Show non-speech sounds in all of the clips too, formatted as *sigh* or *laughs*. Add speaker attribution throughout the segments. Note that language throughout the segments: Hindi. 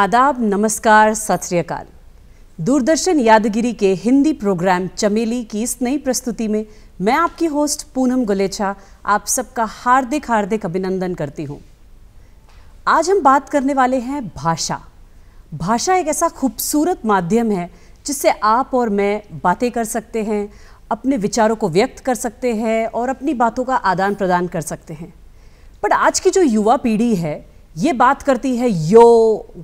Speaker 1: आदाब नमस्कार सत श्रीकाल दूरदर्शन यादगिरी के हिंदी प्रोग्राम चमेली की इस नई प्रस्तुति में मैं आपकी होस्ट पूनम गुलेचा आप सबका हार्दिक हार्दिक अभिनंदन करती हूँ आज हम बात करने वाले हैं भाषा भाषा एक ऐसा खूबसूरत माध्यम है जिससे आप और मैं बातें कर सकते हैं अपने विचारों को व्यक्त कर सकते हैं और अपनी बातों का आदान प्रदान कर सकते हैं पर आज की जो युवा पीढ़ी है ये बात करती है यो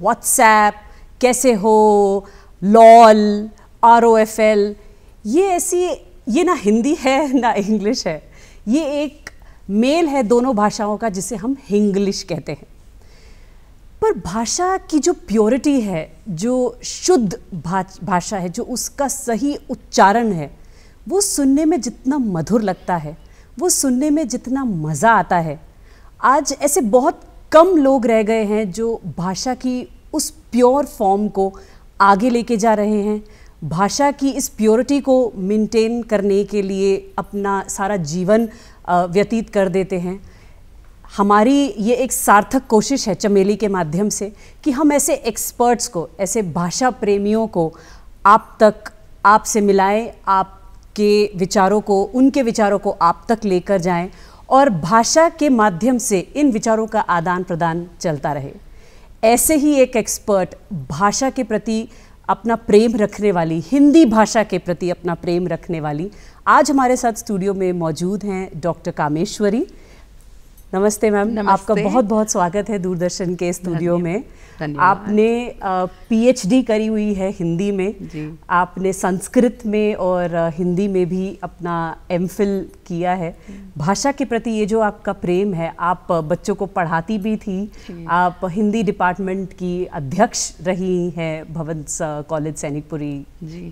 Speaker 1: व्हाट्सएप कैसे हो lol R O F L ये ऐसी ये ना हिंदी है ना इंग्लिश है ये एक मेल है दोनों भाषाओं का जिसे हम हिंग्लिश कहते हैं पर भाषा की जो प्योरिटी है जो शुद्ध भाषा है जो उसका सही उच्चारण है वो सुनने में जितना मधुर लगता है वो सुनने में जितना मज़ा आता है आज ऐसे बहुत कम लोग रह गए हैं जो भाषा की उस प्योर फॉर्म को आगे लेके जा रहे हैं भाषा की इस प्योरिटी को मेंटेन करने के लिए अपना सारा जीवन व्यतीत कर देते हैं हमारी ये एक सार्थक कोशिश है चमेली के माध्यम से कि हम ऐसे एक्सपर्ट्स को ऐसे भाषा प्रेमियों को आप तक आपसे मिलाएं आपके विचारों को उनके विचारों को आप तक लेकर जाएं और भाषा के माध्यम से इन विचारों का आदान प्रदान चलता रहे ऐसे ही एक एक्सपर्ट भाषा के प्रति अपना प्रेम रखने वाली हिंदी भाषा के प्रति अपना प्रेम रखने वाली आज हमारे साथ स्टूडियो में मौजूद हैं डॉक्टर कामेश्वरी नमस्ते मैम आपका बहुत बहुत स्वागत है दूरदर्शन के स्टूडियो में आपने पीएचडी करी हुई है हिंदी में आपने संस्कृत में और हिंदी में भी अपना एमफिल किया है हम्म। भाषा के प्रति ये जो आपका प्रेम है आप बच्चों को पढ़ाती भी थी आप हिंदी डिपार्टमेंट की अध्यक्ष रही हैं भवन कॉलेज सैनिकपुरी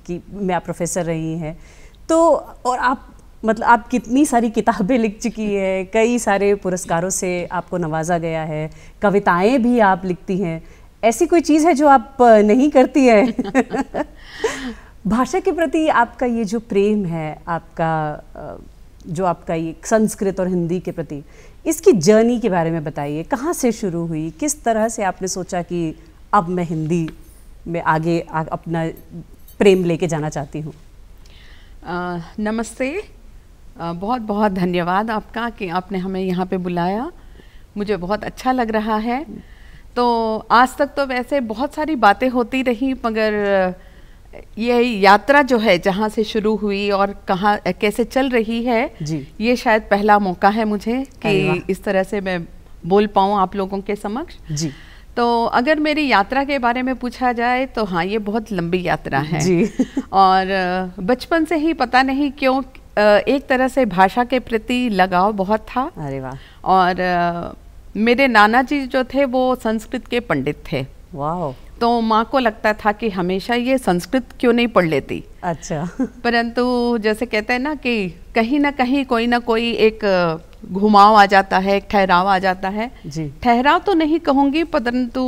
Speaker 1: की मैं आप प्रोफेसर रही हैं तो और आप मतलब आप कितनी सारी किताबें लिख चुकी है कई सारे पुरस्कारों से आपको नवाजा गया है कविताएं भी आप लिखती हैं ऐसी कोई चीज़ है जो आप नहीं करती है *laughs* भाषा के प्रति आपका ये जो प्रेम है आपका जो आपका ये संस्कृत और हिंदी के प्रति इसकी जर्नी के बारे में बताइए कहाँ से शुरू हुई किस तरह से आपने सोचा कि अब मैं हिंदी में आगे आ, अपना प्रेम लेके जाना चाहती हूँ नमस्ते बहुत बहुत
Speaker 2: धन्यवाद आपका कि आपने हमें यहाँ पे बुलाया मुझे बहुत अच्छा लग रहा है तो आज तक तो वैसे बहुत सारी बातें होती रही मगर ये यात्रा जो है जहाँ से शुरू हुई और कहाँ कैसे चल रही है जी। ये शायद पहला मौका है मुझे कि इस तरह से मैं बोल पाऊँ आप लोगों के समक्ष जी तो अगर मेरी यात्रा के बारे में पूछा जाए तो हाँ ये बहुत लंबी यात्रा है जी और बचपन से ही पता नहीं क्यों एक तरह से भाषा के प्रति लगाव बहुत था अरे वाह और मेरे नाना जी जो थे वो संस्कृत के पंडित थे वाह तो माँ को लगता था कि हमेशा ये संस्कृत क्यों नहीं पढ़ लेती अच्छा परंतु जैसे कहते हैं ना कि कहीं ना कहीं कोई ना कोई एक घुमाव आ जाता है एक ठहराव आ जाता है ठहराव तो नहीं कहूँगी परंतु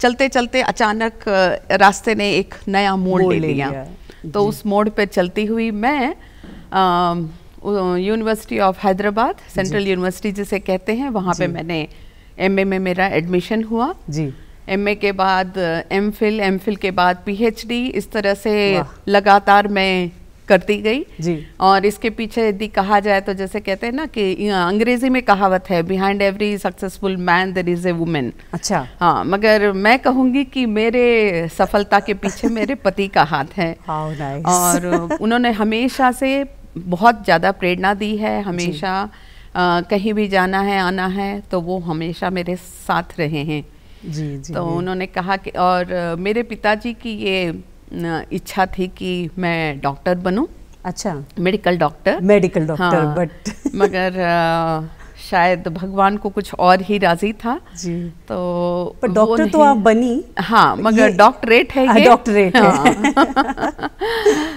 Speaker 2: चलते चलते अचानक रास्ते ने एक नया मोड़ ले लिया तो उस मोड़ पे चलती हुई मैं university of Hyderabad central university जिसे कहते हैं वहाँ पे मैंने एम में मेरा एडमिशन हुआ जी एम के बाद एम फिल एम फिल के बाद पी इस तरह से लगातार मैं करती गई जी और इसके पीछे यदि कहा जाए तो जैसे कहते हैं ना कि अंग्रेजी में कहावत है behind every successful man there is a women अच्छा हाँ मगर मैं कहूँगी कि मेरे सफलता के पीछे मेरे पति का हाथ है *laughs* nice. और उन्होंने हमेशा से बहुत ज़्यादा प्रेरणा दी है हमेशा आ, कहीं भी जाना है आना है तो वो हमेशा मेरे साथ रहे हैं जी जी तो उन्होंने कहा कि और मेरे पिताजी की ये इच्छा थी कि मैं डॉक्टर बनूं अच्छा medical doctor medical doctor but हाँ, मगर आ, शायद भगवान को कुछ और ही राजी था जी तो पर डॉक्टर तो आप बनी हाँ मगर डॉक्टरेट है हाँ, डॉक्टरेट हाँ।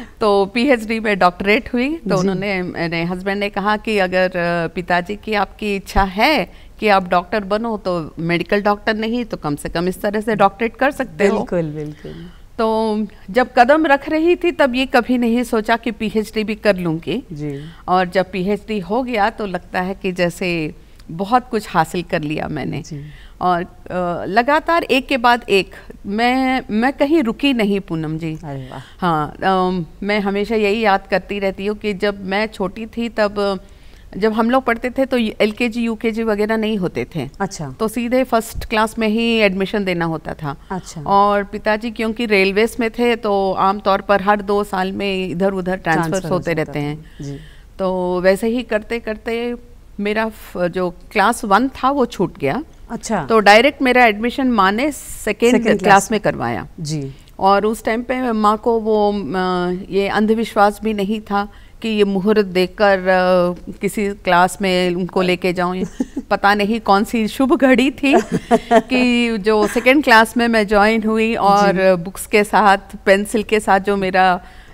Speaker 2: *laughs* तो पीएचडी में डॉक्टरेट हुई तो उन्होंने मेरे हस्बैंड ने कहा कि अगर पिताजी की आपकी इच्छा है कि आप डॉक्टर बनो तो मेडिकल डॉक्टर नहीं तो कम से कम इस तरह से डॉक्टरेट कर सकते हो बिल्कुल बिल्कुल तो जब कदम रख रही थी तब ये कभी नहीं सोचा कि पीएचडी भी कर लूँगी और जब पीएचडी हो गया तो लगता है कि जैसे बहुत कुछ हासिल कर लिया मैंने और आ, लगातार एक के बाद एक मैं मैं कहीं रुकी नहीं पूनम जी हाँ आ, मैं हमेशा यही याद करती रहती हूँ कि जब मैं छोटी थी तब जब हम लोग पढ़ते थे तो एल के जी यू के जी वगैरह नहीं होते थे अच्छा तो सीधे फर्स्ट क्लास में ही एडमिशन देना होता था अच्छा और पिताजी क्योंकि रेलवेज में थे तो आमतौर पर हर दो साल में इधर उधर ट्रांसफर होते रहते हैं तो वैसे ही करते करते मेरा जो क्लास वन था वो छूट गया अच्छा तो डायरेक्ट मेरा एडमिशन माँ ने सेकेंड क्लास में करवाया जी और उस टाइम पे माँ को वो ये अंधविश्वास भी नहीं था कि ये मुहूर्त देखकर किसी क्लास में उनको हाँ। लेके जाऊँ पता नहीं कौन सी शुभ घड़ी थी *laughs* कि जो सेकेंड क्लास में मैं ज्वाइन हुई और बुक्स के साथ पेंसिल के साथ जो मेरा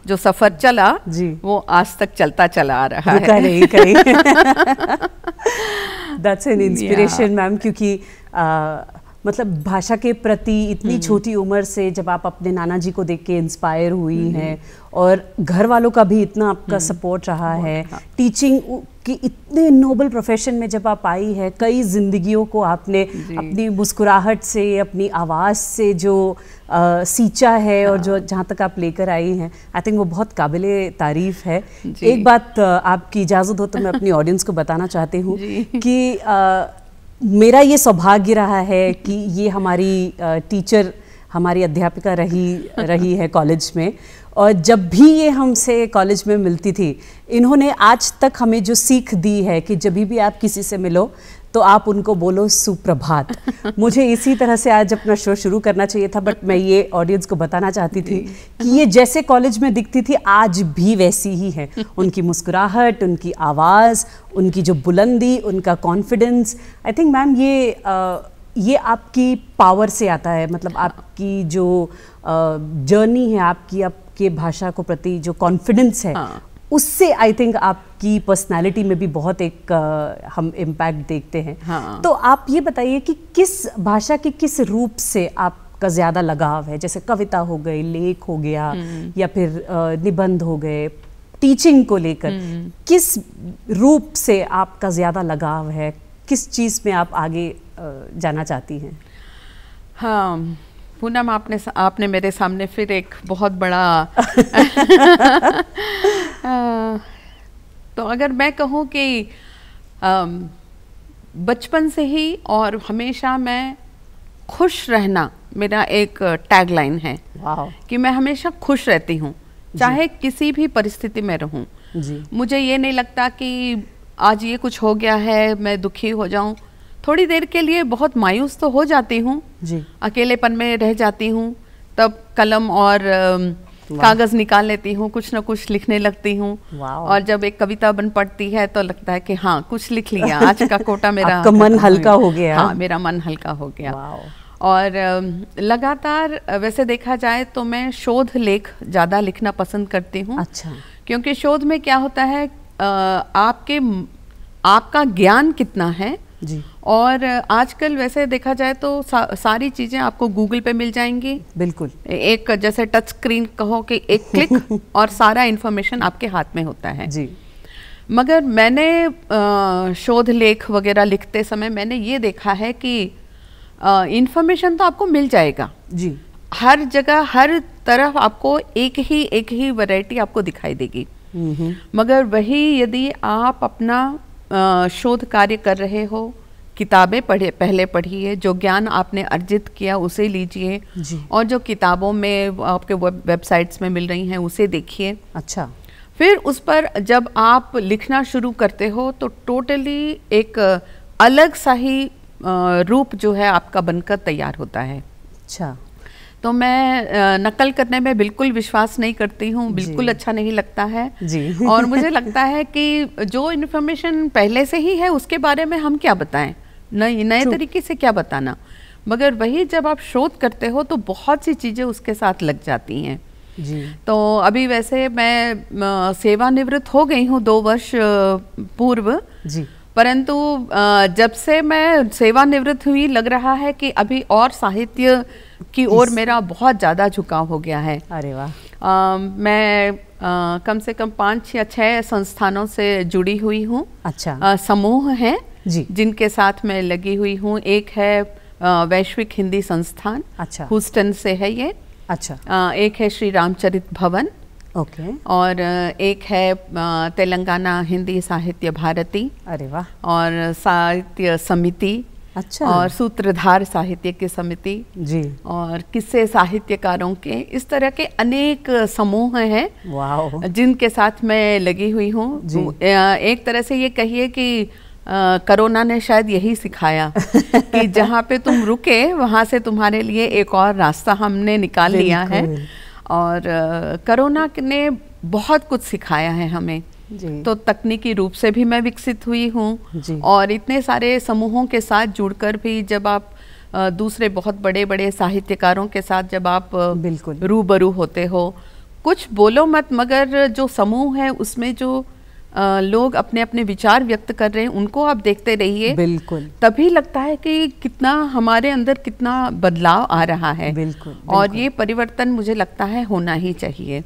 Speaker 2: जो सफर चला जी वो आज तक चलता चला आ रहा है नहीं कहीं
Speaker 1: दैट्स एन इंस्पिरेशन मैम क्योंकि आ, मतलब भाषा के प्रति इतनी हम्म। छोटी उम्र से जब आप अपने नाना जी को देख के इंस्पायर हुई हम्म। हैं और घर वालों का भी इतना आपका सपोर्ट हम्म। रहा है टीचिंग कि इतने नोबल प्रोफेशन में जब आप आई है कई जिंदगियों को आपने अपनी मुस्कुराहट से अपनी आवाज़ से जो आ, सींचा है हाँ। और जो जहाँ तक आप लेकर आई हैं आई थिंक वो बहुत काबिल तारीफ़ है एक बात आपकी इजाज़त हो तो मैं *laughs* अपनी ऑडियंस को बताना चाहती हूँ कि आ, मेरा ये सौभाग्य रहा है कि ये हमारी टीचर हमारी अध्यापिका रही रही है कॉलेज में और जब भी ये हमसे कॉलेज में मिलती थी इन्होंने आज तक हमें जो सीख दी है कि जब भी आप किसी से मिलो तो आप उनको बोलो सुप्रभात *laughs* मुझे इसी तरह से आज अपना शो शुरू करना चाहिए था बट मैं ये ऑडियंस को बताना चाहती थी कि ये जैसे कॉलेज में दिखती थी आज भी वैसी ही है *laughs* उनकी मुस्कुराहट उनकी आवाज़ उनकी जो बुलंदी उनका कॉन्फिडेंस आई थिंक मैम ये आ, ये आपकी पावर से आता है मतलब आपकी जो जर्नी है आपकी आप आपके भाषा को प्रति जो कॉन्फिडेंस है हाँ. उससे आई थिंक आपकी पर्सनालिटी में भी बहुत एक आ, हम इम्पैक्ट देखते हैं हाँ. तो आप ये बताइए कि किस भाषा के किस रूप से आप का ज़्यादा लगाव है जैसे कविता हो गई लेख हो गया हम्म। या फिर निबंध हो गए टीचिंग को लेकर हम्म। किस रूप से आपका ज़्यादा लगाव है किस चीज़ में आप आगे जाना चाहती हैं
Speaker 2: हाँ पूनम आपने आपने मेरे सामने फिर एक बहुत बड़ा *laughs* तो अगर मैं कहूँ कि बचपन से ही और हमेशा मैं खुश रहना मेरा एक टैगलाइन है कि मैं हमेशा खुश रहती हूँ चाहे किसी भी परिस्थिति में रहूँ मुझे ये नहीं लगता कि आज ये कुछ हो गया है मैं दुखी हो जाऊँ थोड़ी देर के लिए बहुत मायूस तो हो जाती हूँ अकेलेपन में रह जाती हूँ तब कलम और कागज निकाल लेती हूँ कुछ ना कुछ लिखने लगती हूँ और जब एक कविता बन पड़ती है तो लगता है कि हाँ कुछ लिख लिया आज का कोटा मेरा *laughs* मन हल्का हो गया हाँ मेरा मन हल्का हो गया और लगातार वैसे देखा जाए तो मैं शोध लेख ज़्यादा लिखना पसंद करती हूँ अच्छा क्योंकि शोध में क्या होता है आपके आपका ज्ञान कितना है जी और आजकल वैसे देखा जाए तो सा, सारी चीज़ें आपको गूगल पे मिल जाएंगी बिल्कुल एक जैसे टच स्क्रीन कहो कि एक क्लिक *laughs* और सारा इन्फॉर्मेशन आपके हाथ में होता है जी मगर मैंने आ, शोध लेख वगैरह लिखते समय मैंने ये देखा है कि इन्फॉर्मेशन तो आपको मिल जाएगा जी हर जगह हर तरफ आपको एक ही एक ही वैरायटी आपको दिखाई देगी हम्म, हम्म। मगर वही यदि आप अपना शोध कार्य कर रहे हो किताबें पढ़े पहले पढ़िए जो ज्ञान आपने अर्जित किया उसे लीजिए और जो किताबों में आपके वेबसाइट्स में मिल रही हैं उसे देखिए अच्छा फिर उस पर जब आप लिखना शुरू करते हो तो टोटली एक अलग सा ही रूप जो है आपका बनकर तैयार होता है
Speaker 1: अच्छा
Speaker 2: तो मैं नकल करने में बिल्कुल विश्वास नहीं करती हूँ बिल्कुल अच्छा नहीं लगता है
Speaker 1: जी *laughs* और
Speaker 2: मुझे लगता है कि जो इन्फॉर्मेशन पहले से ही है उसके बारे में हम क्या बताएं नए नए तो तरीके से क्या बताना मगर वही जब आप शोध करते हो तो बहुत सी चीज़ें उसके साथ लग जाती हैं जी तो अभी वैसे मैं सेवानिवृत्त हो गई हूँ दो वर्ष पूर्व जी परंतु जब से मैं सेवानिवृत्त हुई लग रहा है कि अभी और साहित्य की ओर मेरा बहुत ज़्यादा झुकाव हो गया है अरे वाह मैं आ, कम से कम पाँच या छः संस्थानों से जुड़ी हुई हूँ अच्छा आ, समूह हैं जी जिनके साथ मैं लगी हुई हूँ एक है आ, वैश्विक हिंदी संस्थान अच्छा हूस्टन से है ये अच्छा आ, एक है श्री रामचरित भवन ओके okay. और एक है तेलंगाना हिंदी साहित्य भारती अरे वाह और साहित्य समिति अच्छा और सूत्रधार साहित्य की समिति जी और किस्से साहित्यकारों के इस तरह के अनेक समूह
Speaker 1: हैं
Speaker 2: जिनके साथ मैं लगी हुई हूँ एक तरह से ये कहिए कि कोरोना ने शायद यही सिखाया कि *laughs* जहाँ पे तुम रुके वहाँ से तुम्हारे लिए एक और रास्ता हमने निकाल लिया है और करोना ने बहुत कुछ सिखाया है हमें तो तकनीकी रूप से भी मैं विकसित हुई हूँ और इतने सारे समूहों के साथ जुड़कर भी जब आप दूसरे बहुत बड़े बड़े साहित्यकारों के साथ जब आप बिल्कुल रूबरू होते हो कुछ बोलो मत मगर जो समूह है उसमें जो लोग अपने अपने विचार व्यक्त कर रहे हैं उनको आप देखते रहिए बिल्कुल तभी लगता है कि कितना हमारे अंदर कितना बदलाव आ रहा है बिल्कुल, बिल्कुल। और ये परिवर्तन मुझे लगता है होना ही चाहिए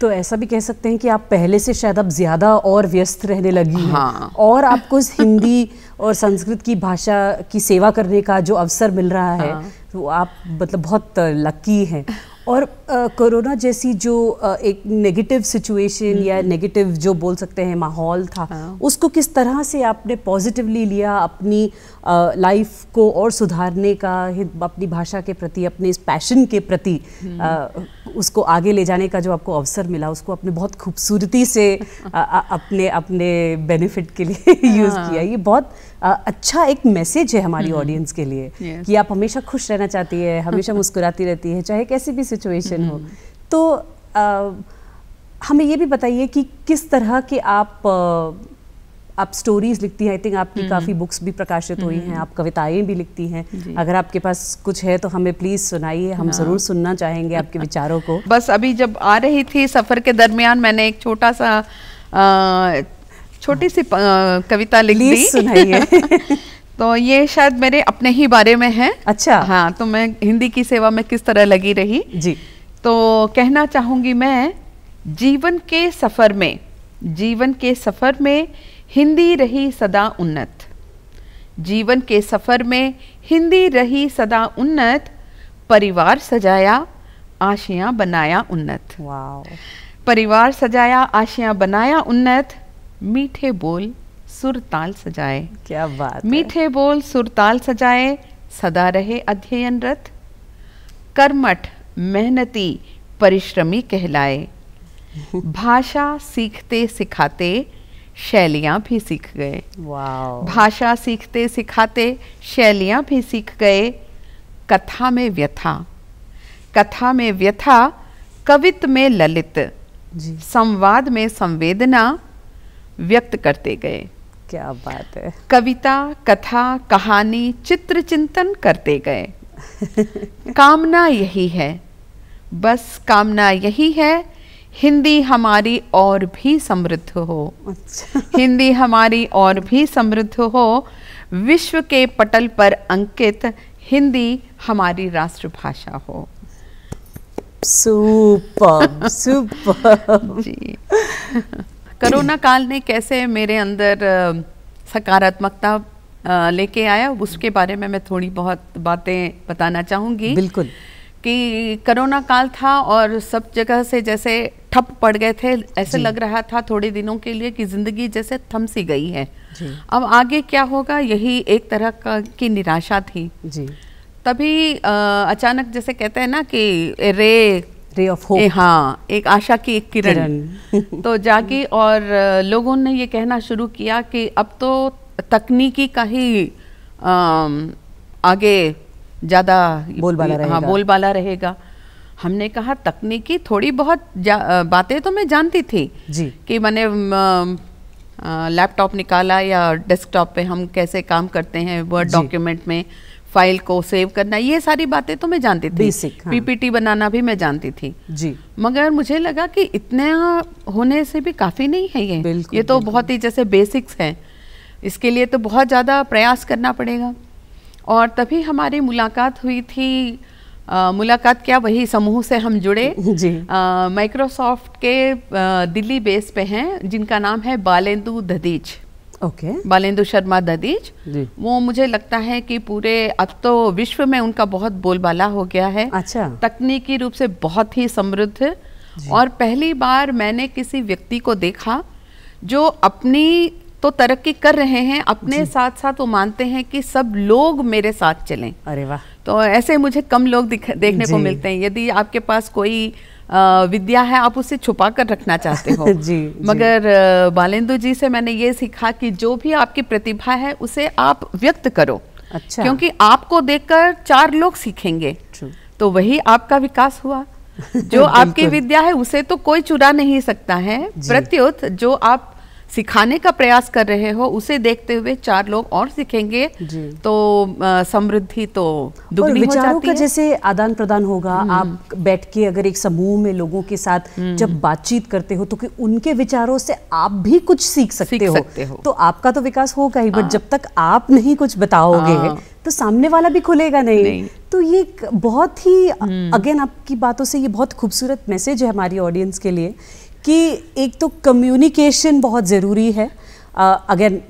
Speaker 1: तो ऐसा भी कह सकते हैं कि आप पहले से शायद अब ज़्यादा और व्यस्त रहने लगी हाँ। और आपको इस हिंदी और संस्कृत की भाषा की सेवा करने का जो अवसर मिल रहा है हाँ। तो आप मतलब बहुत लकी हैं और कोरोना जैसी जो एक नेगेटिव सिचुएशन या नेगेटिव हम्म। जो बोल सकते हैं माहौल था आ, हाँ। उसको किस तरह से आपने पॉजिटिवली लिया अपनी लाइफ को और सुधारने का अपनी भाषा के प्रति अपने इस पैशन के प्रति आ, हम्म। उसको आगे ले जाने का जो आपको अवसर मिला उसको आपने बहुत खूबसूरती से आ, आ, अपने अपने बेनिफिट के लिए यूज़ *laughs* हाँ। किया ये बहुत अच्छा एक मैसेज है हमारी ऑडियंस हम्म। के लिए कि आप हमेशा खुश रहना चाहती है हमेशा *laughs* मुस्कुराती रहती है चाहे कैसी भी सिचुएशन क्वेश्चन हो तो आ, हमें ये भी बताइए कि किस तरह के आप आप स्टोरीज लिखती हैं आई थिंक आपकी हम्म। काफ़ी बुक्स भी प्रकाशित हुई हम्म। हैं आप कविताएं भी लिखती हैं अगर आपके पास कुछ है तो हमें प्लीज़ सुनाइए हम हाँ। ज़रूर सुनना चाहेंगे आपके विचारों को *laughs* बस अभी जब आ रही थी
Speaker 2: सफ़र के दरमियान मैंने एक छोटा सा आ, छोटी सी कविता लिखी सुनाई है तो ये शायद मेरे अपने ही बारे में है अच्छा हाँ तो मैं हिंदी की सेवा में किस तरह लगी रही जी तो कहना चाहूँगी मैं जीवन के सफ़र में जीवन के सफ़र में हिंदी रही सदा उन्नत जीवन के सफ़र में हिंदी रही सदा उन्नत परिवार सजाया आशियाँ बनाया उन्नत परिवार सजाया आशियाँ बनाया उन्नत मीठे बोल सुरताल सजाए क्या बात मीठे बोल सुरताल सजाए सदा रहे अध्ययनरत कर्मठ मेहनती परिश्रमी कहलाए भाषा सीखते सिखाते शैलियाँ भी सीख गए भाषा सीखते सिखाते शैलियाँ भी सीख गए कथा में व्यथा कथा में व्यथा कवित में ललित संवाद में संवेदना व्यक्त करते गए क्या बात है कविता कथा कहानी चित्र चिंतन करते गए कामना यही है बस कामना यही है हिंदी हमारी और भी समृद्ध हो अच्छा। *laughs* हिंदी हमारी और भी समृद्ध हो विश्व के पटल पर अंकित हिंदी हमारी राष्ट्रभाषा हो
Speaker 1: सुपर *laughs* सुपर
Speaker 2: जी कोरोना काल ने कैसे मेरे अंदर सकारात्मकता लेके आया उसके बारे में मैं थोड़ी बहुत बातें बताना चाहूंगी बिल्कुल कि कोरोना काल था और सब जगह से जैसे ठप पड़ गए थे ऐसे लग रहा था थोड़े दिनों के लिए कि ज़िंदगी जैसे थम सी गई है अब आगे क्या होगा यही एक तरह का की निराशा थी जी तभी आ, अचानक जैसे कहते हैं ना कि रे रे ऑफ होप हाँ एक आशा की एक किरण *laughs* तो जागी और लोगों ने ये कहना शुरू किया कि अब तो तकनीकी का ही आ, आगे ज़्यादा बोलबाला हाँ, रहेगा हाँ बोलबाला रहेगा हमने कहा तकनीकी थोड़ी बहुत बातें तो मैं जानती थी जी कि मैंने लैपटॉप निकाला या डेस्कटॉप पे हम कैसे काम करते हैं वर्ड डॉक्यूमेंट में फाइल को सेव करना ये सारी बातें तो मैं जानती थी बेसिक हाँ। पीपीटी बनाना भी मैं जानती थी जी मगर मुझे लगा कि इतने होने से भी काफ़ी नहीं है ये ये तो बहुत ही जैसे बेसिक्स हैं इसके लिए तो बहुत ज़्यादा प्रयास करना पड़ेगा और तभी हमारी मुलाकात हुई थी आ, मुलाकात क्या वही समूह से हम जुड़े जी माइक्रोसॉफ्ट के आ, दिल्ली बेस पे हैं जिनका नाम है बालेंदु ददीज ओके okay. बालेंदु शर्मा ददीज वो मुझे लगता है कि पूरे अब तो विश्व में उनका बहुत बोलबाला हो गया है अच्छा तकनीकी रूप से बहुत ही समृद्ध और पहली बार मैंने किसी व्यक्ति को देखा जो अपनी तो तरक्की कर रहे हैं अपने साथ साथ वो मानते हैं कि सब लोग मेरे साथ चलें अरे वाह तो ऐसे मुझे कम लोग देखने को मिलते हैं यदि आपके पास कोई आ, विद्या है आप उसे छुपा कर रखना चाहते हो *laughs* जी मगर बालेंदु जी से मैंने ये सीखा कि जो भी आपकी प्रतिभा है उसे आप व्यक्त करो अच्छा क्योंकि आपको देखकर चार लोग सीखेंगे तो वही आपका विकास हुआ *laughs* जो आपकी विद्या है उसे तो कोई चुरा नहीं सकता है प्रत्युत जो आप सिखाने का प्रयास कर रहे हो उसे देखते हुए चार लोग और सीखेंगे तो समृद्धि तो दुगनी हो जाती का है जैसे
Speaker 1: आदान प्रदान होगा हम्म। आप बैठ के अगर एक समूह में लोगों के साथ हम्म। जब बातचीत करते हो तो कि उनके विचारों से आप भी कुछ सीख सकते, सीख हो।, सकते हो तो आपका तो विकास होगा ही बट हाँ। जब तक आप नहीं कुछ बताओगे हाँ। तो सामने वाला भी खुलेगा नहीं, नहीं। तो ये बहुत ही हम्म। अगेन आपकी बातों से ये बहुत खूबसूरत मैसेज है हमारी ऑडियंस के लिए कि एक तो कम्युनिकेशन बहुत ज़रूरी है अगर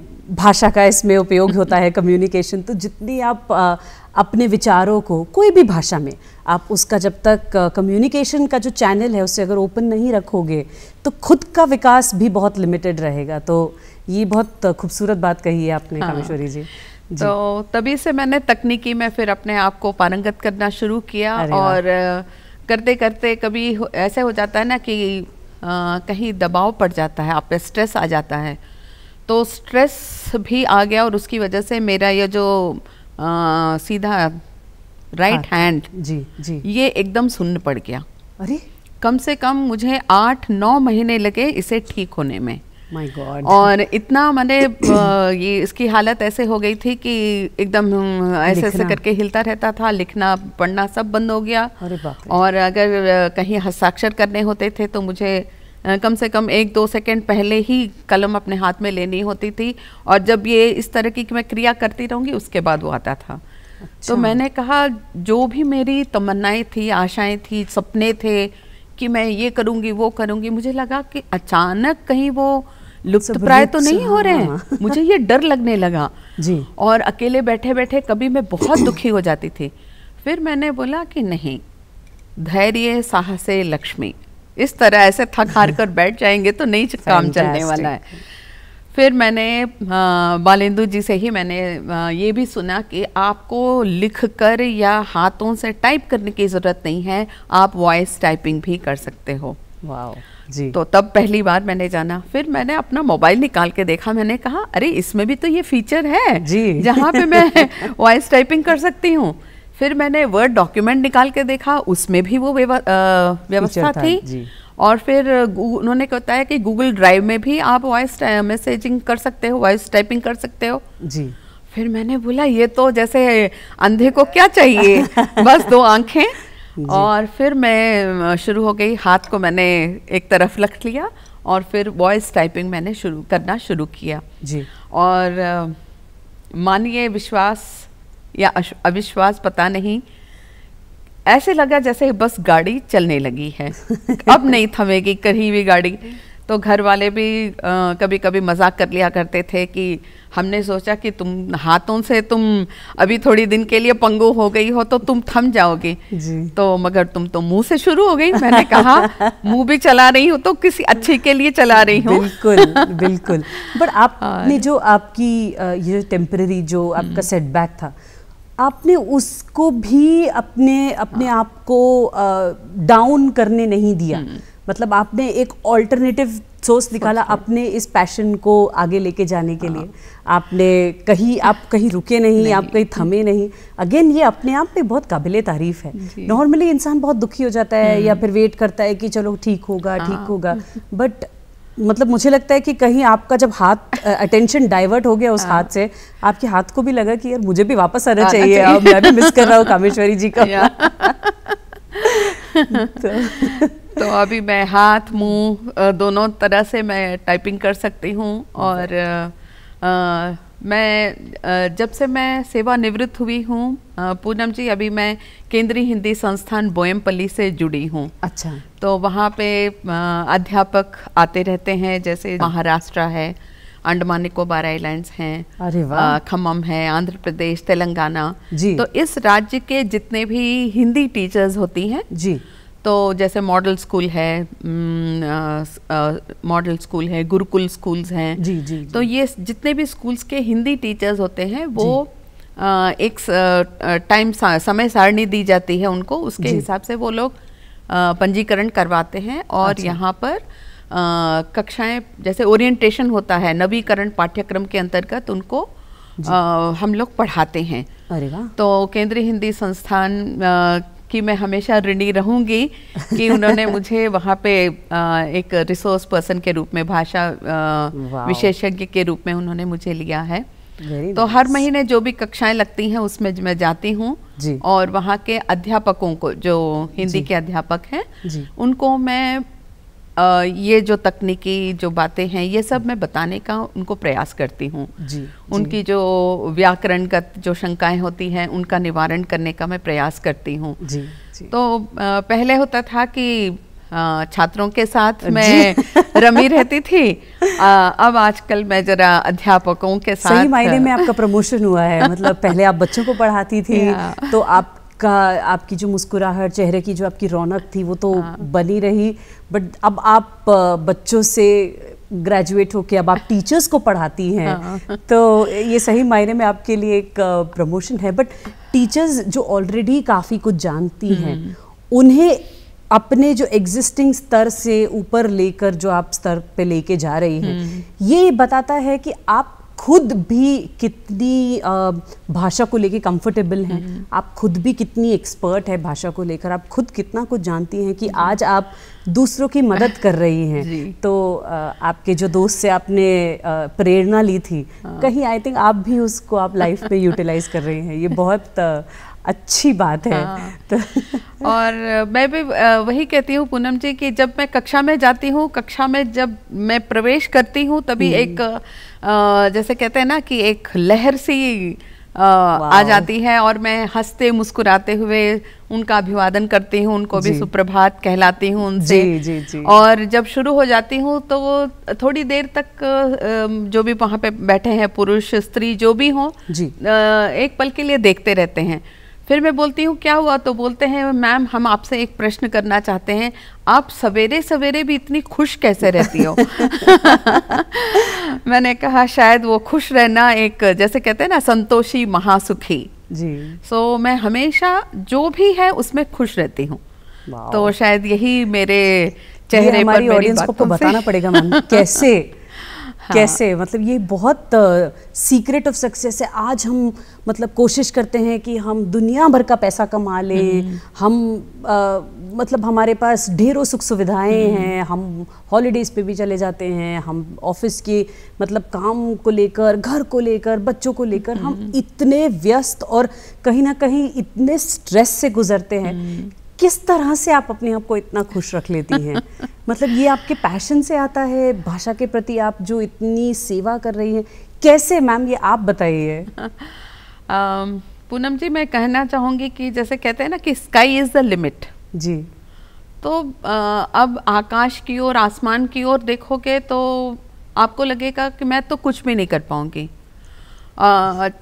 Speaker 1: भाषा का इसमें उपयोग होता है कम्युनिकेशन तो जितनी आप आ, अपने विचारों को कोई भी भाषा में आप उसका जब तक कम्युनिकेशन का जो चैनल है उसे अगर ओपन नहीं रखोगे तो खुद का विकास भी बहुत लिमिटेड रहेगा तो ये बहुत खूबसूरत बात कही है आपने हाँ। कामेश्वरी जी तो
Speaker 2: तभी से मैंने तकनीकी में फिर अपने आप को पारंगत करना शुरू किया और करते करते कभी ऐसे हो जाता है ना कि कहीं दबाव पड़ जाता है आप पे स्ट्रेस आ जाता है तो स्ट्रेस भी आ गया और उसकी वजह से मेरा ये जो आ, सीधा राइट हैंड जी जी ये एकदम सुन्न पड़ गया अरे कम से कम मुझे आठ नौ महीने लगे इसे ठीक होने में
Speaker 1: माय गॉड और
Speaker 2: इतना मैंने ये इसकी हालत ऐसे हो गई थी कि एकदम ऐसे ऐसे करके हिलता रहता था लिखना पढ़ना सब बंद हो गया और अगर कहीं हस्ताक्षर करने होते थे तो मुझे कम से कम एक दो सेकंड पहले ही कलम अपने हाथ में लेनी होती थी और जब ये इस तरह की मैं क्रिया करती रहूँगी उसके बाद वो आता था तो अच्छा। तो मैंने कहा जो भी मेरी तमन्नाएं थी आशाएं थी सपने थे कि मैं ये करूँगी वो करूँगी मुझे लगा कि अचानक कहीं वो लुप्त प्राय तो नहीं हो रहे हैं हाँ। मुझे ये डर लगने लगा जी और अकेले बैठे बैठे कभी मैं बहुत दुखी हो जाती थी फिर मैंने बोला कि नहीं धैर्य साहसे लक्ष्मी इस तरह ऐसे थक हार कर बैठ जाएंगे तो नहीं काम चलने वाला है फिर मैंने बालेंदु जी से ही मैंने ये भी सुना कि आपको लिख कर या हाथों से टाइप करने की ज़रूरत नहीं है आप वॉइस टाइपिंग भी कर सकते हो जी तो तब पहली बार मैंने जाना फिर मैंने अपना मोबाइल निकाल के देखा मैंने कहा अरे इसमें भी तो ये फीचर है जी जहाँ पे मैं वॉइस *laughs* टाइपिंग कर सकती हूँ फिर मैंने वर्ड डॉक्यूमेंट निकाल के देखा उसमें भी वो व्यवस्था थी जी। और फिर उन्होंने कहता है कि गूगल ड्राइव में भी आप वॉइस मैसेजिंग कर सकते हो वॉइस टाइपिंग कर सकते हो जी फिर मैंने बोला ये तो जैसे अंधे को क्या चाहिए बस दो आंखें और फिर मैं शुरू हो गई हाथ को मैंने एक तरफ रख लिया और फिर वॉइस टाइपिंग मैंने शुरू करना शुरू किया जी और मानिए विश्वास या अविश्वास पता नहीं ऐसे लगा जैसे बस गाड़ी चलने लगी है *laughs* अब नहीं थमेगी कहीं भी गाड़ी तो घर वाले भी आ, कभी कभी मजाक कर लिया करते थे कि हमने सोचा कि तुम हाथों से तुम अभी थोड़ी दिन के लिए पंगु हो गई हो तो तुम थम जाओगी तो मगर तुम तो मुंह से शुरू हो गई मैंने कहा मुंह भी चला रही हूँ तो किसी अच्छे के लिए चला रही हूँ बिल्कुल बिल्कुल *laughs* बट आपने हाँ।
Speaker 1: जो आपकी ये टेम्पररी जो आपका सेटबैक हम्म। था आपने उसको भी अपने अपने हाँ। आप को डाउन करने नहीं दिया हम्म। मतलब आपने एक ऑल्टरनेटिव सोर्स निकाला अपने इस पैशन को आगे लेके जाने के लिए हाँ। आपने कहीं आप कहीं रुके नहीं, नहीं आप कहीं थमे नहीं अगेन ये अपने आप में बहुत काबिल तारीफ है नॉर्मली इंसान बहुत दुखी हो जाता है हम्म। या फिर वेट करता है कि चलो ठीक होगा हाँ। ठीक होगा बट मतलब मुझे लगता है कि कहीं आपका जब हाथ अटेंशन डाइवर्ट हो गया उस हाँ। हाथ से आपके हाथ को भी लगा कि यार मुझे भी वापस आना चाहिए मैं भी मिस कर रहा हूँ कामेश्वरी जी का
Speaker 2: *laughs* *laughs* तो तो अभी मैं हाथ मुंह दोनों तरह से मैं टाइपिंग कर सकती हूँ और आ, आ, मैं जब से मैं सेवानिवृत्त हुई हूँ पूनम जी अभी मैं केंद्रीय हिंदी संस्थान बोयमपल्ली से जुड़ी हूँ अच्छा तो वहाँ पे अध्यापक आते रहते हैं जैसे महाराष्ट्र है अंडमान निकोबार आइलैंड्स हैं खम्मम है आंध्र प्रदेश तेलंगाना जी तो इस राज्य के जितने भी हिंदी टीचर्स होती हैं जी तो जैसे मॉडल स्कूल है मॉडल स्कूल है गुरुकुल स्कूल्स हैं जी जी तो ये जितने भी स्कूल्स के हिंदी टीचर्स होते हैं वो एक टाइम समय सारणी दी जाती है उनको उसके हिसाब से वो लोग पंजीकरण करवाते हैं और अच्छा। यहाँ पर कक्षाएं जैसे ओरिएंटेशन होता है नवीकरण पाठ्यक्रम के अंतर्गत उनको आ, हम लोग पढ़ाते हैं अरे तो केंद्रीय हिंदी संस्थान कि मैं हमेशा ऋणी रहूंगी कि उन्होंने *laughs* मुझे वहाँ पे एक रिसोर्स पर्सन के रूप में भाषा विशेषज्ञ के रूप में उन्होंने मुझे लिया है तो nice. हर महीने जो भी कक्षाएं लगती हैं उसमें मैं जाती हूँ और वहाँ के अध्यापकों को जो हिंदी के अध्यापक हैं उनको मैं ये जो तकनीकी जो बातें हैं ये सब मैं बताने का उनको प्रयास करती हूँ उनकी जो व्याकरण का जो शंकाएं होती हैं उनका निवारण करने का मैं प्रयास करती हूँ तो पहले होता था कि छात्रों के साथ मैं रमी रहती थी आ, अब आजकल मैं जरा अध्यापकों के साथ सही मायने में
Speaker 1: आपका प्रमोशन हुआ है मतलब पहले आप बच्चों को पढ़ाती थी *laughs* तो आप का आपकी जो मुस्कुराहट चेहरे की जो आपकी रौनक थी वो तो हाँ। बनी रही बट अब आप बच्चों से ग्रेजुएट होके अब आप टीचर्स को पढ़ाती हैं हाँ। *laughs* तो ये सही मायने में आपके लिए एक प्रमोशन है बट टीचर्स जो ऑलरेडी काफ़ी कुछ जानती हैं
Speaker 2: हम्म।
Speaker 1: उन्हें अपने जो एग्जिस्टिंग स्तर से ऊपर लेकर जो आप स्तर पे लेके जा रही हैं हम्म। ये बताता है कि आप खुद भी कितनी भाषा को लेके कंफर्टेबल हैं हम्म। आप खुद भी कितनी एक्सपर्ट है भाषा को लेकर आप खुद कितना कुछ जानती हैं कि आज आप दूसरों की मदद कर रही हैं *laughs* तो आपके जो दोस्त से आपने प्रेरणा ली थी हाँ। कहीं आई थिंक आप भी उसको आप लाइफ में यूटिलाइज कर रही हैं ये बहुत अच्छी बात है हाँ। *laughs* तो
Speaker 2: और मैं भी वही कहती हूँ पूनम जी कि जब मैं कक्षा में जाती हूँ कक्षा में जब मैं प्रवेश करती हूँ तभी हम्म। एक जैसे कहते हैं ना कि एक लहर सी आ जाती है और मैं हंसते मुस्कुराते हुए उनका अभिवादन करती हूँ उनको भी सुप्रभात कहलाती हूँ उनसे जी, जी, जी। और जब शुरू हो जाती हूँ तो थोड़ी देर तक जो भी वहाँ पे बैठे हैं पुरुष स्त्री जो भी हों एक पल के लिए देखते रहते हैं फिर मैं बोलती हूँ क्या हुआ तो बोलते हैं मैम हम आपसे एक प्रश्न करना चाहते हैं आप सवेरे सवेरे भी इतनी खुश कैसे रहती हो *laughs* *laughs* *laughs* मैंने कहा शायद वो खुश रहना एक जैसे कहते हैं ना संतोषी महासुखी जी सो so, मैं हमेशा जो भी
Speaker 1: है उसमें खुश रहती हूँ तो
Speaker 2: शायद यही मेरे चेहरे पर मेरी ऑडियंस को तो बताना पड़ेगा मैम कैसे *laughs* हाँ. कैसे
Speaker 1: मतलब ये बहुत सीक्रेट ऑफ सक्सेस है आज हम मतलब कोशिश करते हैं कि हम दुनिया भर का पैसा कमा लें हम्म। हम आ, मतलब हमारे पास ढेरों सुख सुविधाएं हम्म। हैं हम हॉलीडेज़ पे भी चले जाते हैं हम ऑफिस के मतलब काम को लेकर घर को लेकर बच्चों को लेकर हम हम्म। इतने व्यस्त और कहीं ना कहीं इतने स्ट्रेस से गुजरते हैं किस तरह से आप अपने आप को इतना खुश रख लेती हैं *laughs* मतलब ये आपके पैशन से आता है भाषा के प्रति आप जो इतनी सेवा कर रही हैं कैसे मैम ये आप बताइए *laughs*
Speaker 2: पूनम जी मैं कहना चाहूँगी कि जैसे कहते हैं ना कि स्काई इज़ द लिमिट जी तो आ, अब आकाश की ओर आसमान की ओर देखोगे तो आपको लगेगा कि मैं तो कुछ भी नहीं कर पाऊँगी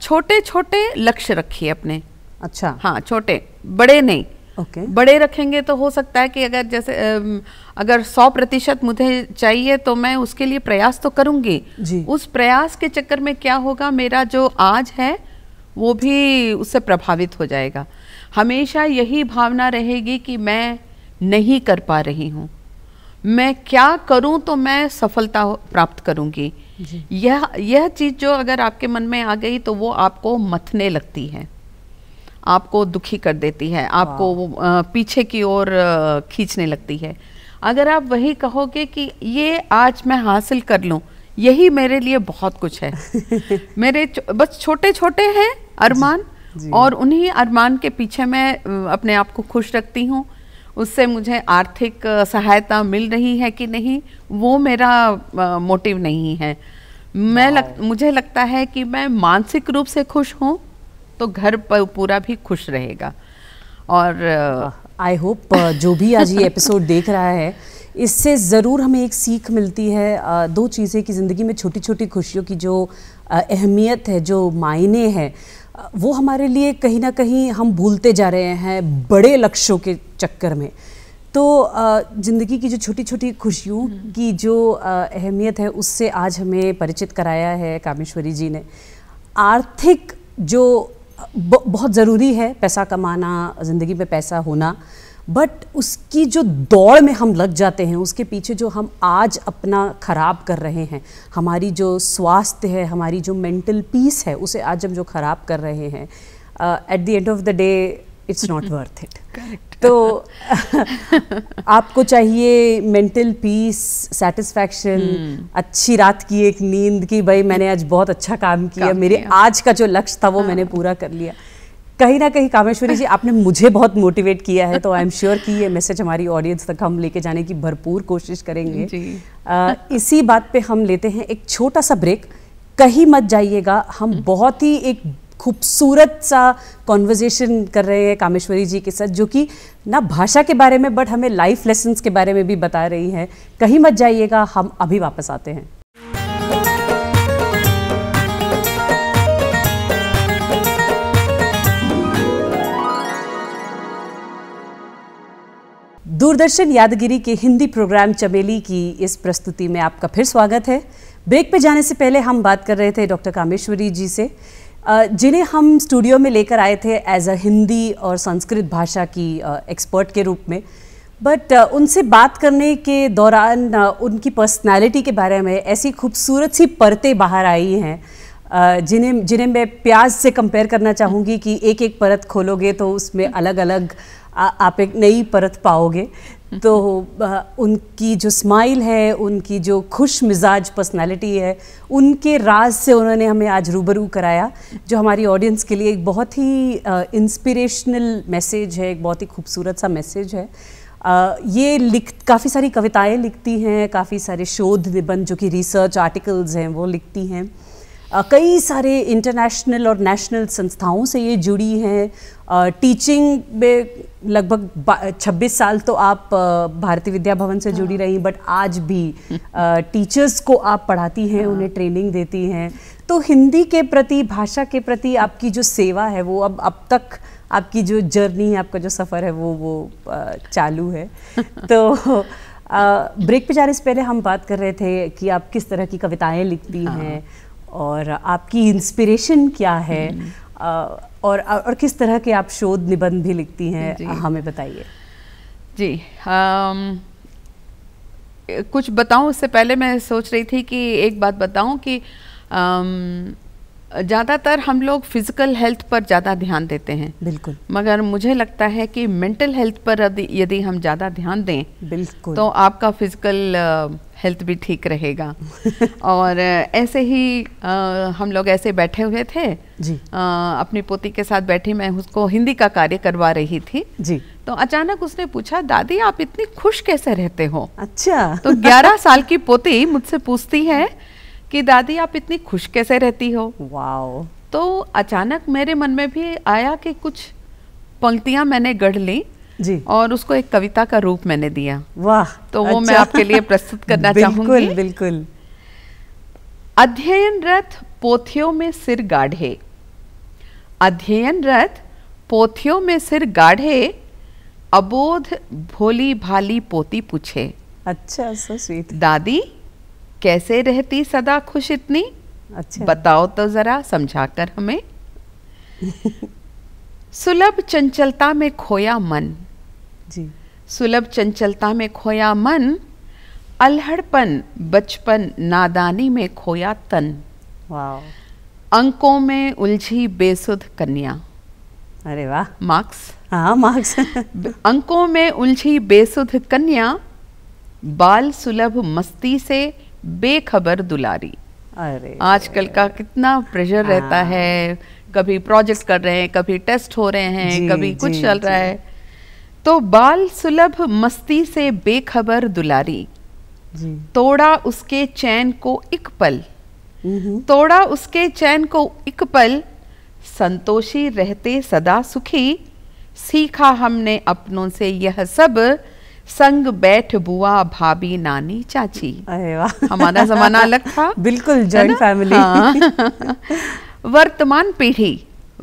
Speaker 2: छोटे छोटे लक्ष्य रखिए अपने अच्छा हाँ छोटे बड़े नहीं okay. बड़े रखेंगे तो हो सकता है कि अगर जैसे अगर 100 प्रतिशत मुझे चाहिए तो मैं उसके लिए प्रयास तो करूंगी जी। उस प्रयास के चक्कर में क्या होगा मेरा जो आज है वो भी उससे प्रभावित हो जाएगा हमेशा यही भावना रहेगी कि मैं नहीं कर पा रही हूँ मैं क्या करूं तो मैं सफलता प्राप्त करूंगी यह यह चीज़ जो अगर आपके मन में आ गई तो वो आपको मथने लगती है आपको दुखी कर देती है आपको पीछे की ओर खींचने लगती है अगर आप वही कहोगे कि ये आज मैं हासिल कर लूँ यही मेरे लिए बहुत कुछ है *laughs* मेरे बस छोटे छोटे हैं अरमान और उन्हीं अरमान के पीछे मैं अपने आप को खुश रखती हूँ उससे मुझे आर्थिक सहायता मिल रही है कि नहीं वो मेरा मोटिव नहीं है मैं लग, मुझे लगता है कि मैं मानसिक रूप से खुश हूँ तो घर पूरा भी खुश रहेगा
Speaker 1: और आई होप जो भी आज ये एपिसोड देख रहा है इससे ज़रूर हमें एक सीख मिलती है दो चीज़ें कि ज़िंदगी में छोटी छोटी खुशियों की जो अहमियत है जो मायने हैं वो हमारे लिए कहीं ना कहीं हम भूलते जा रहे हैं बड़े लक्ष्यों के चक्कर में तो ज़िंदगी की जो छोटी छोटी खुशियों हम्म। की जो अहमियत है उससे आज हमें परिचित कराया है कामेश्वरी जी ने आर्थिक जो बहुत ज़रूरी है पैसा कमाना ज़िंदगी में पैसा होना बट उसकी जो दौड़ में हम लग जाते हैं उसके पीछे जो हम आज अपना ख़राब कर रहे हैं हमारी जो स्वास्थ्य है हमारी जो मेंटल पीस है उसे आज हम जो ख़राब कर रहे हैं at the end of the day it's not worth it तो आपको चाहिए मेंटल पीस सेटिस्फैक्शन अच्छी रात की एक नींद की भाई मैंने आज बहुत अच्छा काम किया काम मेरे आज का जो लक्ष्य था वो हाँ। मैंने पूरा कर लिया कहीं ना कहीं कामेश्वरी जी आपने मुझे बहुत मोटिवेट किया है तो आई एम श्योर कि ये मैसेज हमारी ऑडियंस तक हम लेके जाने की भरपूर कोशिश करेंगे जी। आ, इसी बात पे हम लेते हैं एक छोटा सा ब्रेक कहीं मत जाइएगा हम हम्म। बहुत ही एक खूबसूरत सा कॉन्वर्जेशन कर रहे हैं कामेश्वरी जी के साथ जो कि ना भाषा के बारे में बट हमें लाइफ लेसन्स के बारे में भी बता रही हैं कहीं मत जाइएगा हम अभी वापस आते हैं दूरदर्शन यादगिरी के हिंदी प्रोग्राम चमेली की इस प्रस्तुति में आपका फिर स्वागत है ब्रेक पे जाने से पहले हम बात कर रहे थे डॉक्टर कामेश्वरी जी से जिन्हें हम स्टूडियो में लेकर आए थे एज अ हिंदी और संस्कृत भाषा की एक्सपर्ट के रूप में बट उनसे बात करने के दौरान उनकी पर्सनालिटी के बारे में ऐसी खूबसूरत सी परतें बाहर आई हैं जिन्हें जिन्हें मैं प्याज से कंपेयर करना चाहूँगी कि एक एक परत खोलोगे तो उसमें अलग अलग आ, आप एक नई परत पाओगे तो उनकी जो स्माइल है उनकी जो खुश मिजाज पर्सनालिटी है उनके राज से उन्होंने हमें आज रूबरू कराया जो हमारी ऑडियंस के लिए एक बहुत ही इंस्पिरेशनल मैसेज है एक बहुत ही खूबसूरत सा मैसेज है आ, ये लिख काफ़ी सारी कविताएं लिखती हैं काफ़ी सारे शोध निबंध जो कि रिसर्च आर्टिकल्स हैं वो लिखती हैं कई सारे इंटरनेशनल और नेशनल संस्थाओं से ये जुड़ी हैं टीचिंग में लगभग 26 साल तो आप भारतीय विद्या भवन से जुड़ी हाँ। रही बट आज भी टीचर्स को आप पढ़ाती हैं हाँ। उन्हें ट्रेनिंग देती हैं तो हिंदी के प्रति भाषा के प्रति आपकी जो सेवा है वो अब अब तक आपकी जो जर्नी है आपका जो सफ़र है वो वो चालू है *laughs* तो ब्रेक पे जाने से पहले हम बात कर रहे थे कि आप किस तरह की कविताएं लिखती हाँ। हैं और आपकी इंस्पिरेशन क्या है और और किस तरह के आप शोध निबंध भी लिखती हैं हाँ, हमें बताइए जी आम, कुछ
Speaker 2: बताऊं उससे पहले मैं सोच रही थी कि एक बात बताऊं कि ज़्यादातर हम लोग फिज़िकल हेल्थ पर ज़्यादा ध्यान देते हैं बिल्कुल मगर मुझे लगता है कि मेंटल हेल्थ पर यदि हम ज़्यादा ध्यान दें बिल्कुल तो आपका फिज़िकल हेल्थ भी ठीक रहेगा *laughs* और ऐसे ही आ, हम लोग ऐसे बैठे हुए थे जी आ, अपनी पोती के साथ बैठी मैं उसको हिंदी का कार्य करवा रही थी जी तो अचानक उसने पूछा दादी आप इतनी खुश कैसे रहते हो अच्छा तो 11 साल की पोती मुझसे पूछती है कि दादी आप इतनी खुश कैसे रहती हो
Speaker 1: वाओ
Speaker 2: तो अचानक मेरे मन में भी आया कि कुछ पंक्तियां मैंने गढ़ ली जी और उसको एक कविता का रूप मैंने दिया वाह तो वो अच्छा। मैं आपके लिए प्रस्तुत करना चाहूंगी *laughs* बिल्कुल, बिल्कुल अध्ययन रथ पोथियों में सिर गाढ़े अध्ययन रथ पोथियों में सिर गाढ़े अबोध भोली भाली पोती पूछे अच्छा सो स्वीट दादी कैसे रहती सदा खुश इतनी अच्छा बताओ तो जरा समझाकर हमें *laughs* सुलभ चंचलता में खोया मन जी सुलभ चंचलता में खोया मन अलहड़पन बचपन नादानी में खोया तन अंकों में उलझी बेसुध कन्या अरे वाह मार्क्स हाँ मार्क्स *laughs* अंकों में उलझी बेसुध कन्या बाल सुलभ मस्ती से बेखबर दुलारी अरे आजकल का कितना प्रेशर रहता हाँ। है कभी प्रोजेक्ट कर रहे हैं कभी टेस्ट हो रहे हैं कभी जी, कुछ चल रहा है तो बाल सुलभ मस्ती से बेखबर दुलारी जी। तोड़ा उसके चैन को एक पल तोड़ा उसके चैन को एक पल संतोषी रहते सदा सुखी सीखा हमने अपनों से यह सब संग बैठ बुआ भाभी नानी चाची हमारा जमाना अलग
Speaker 1: था *laughs* बिल्कुल जॉइंट फैमिली हाँ।
Speaker 2: *laughs* वर्तमान पीढ़ी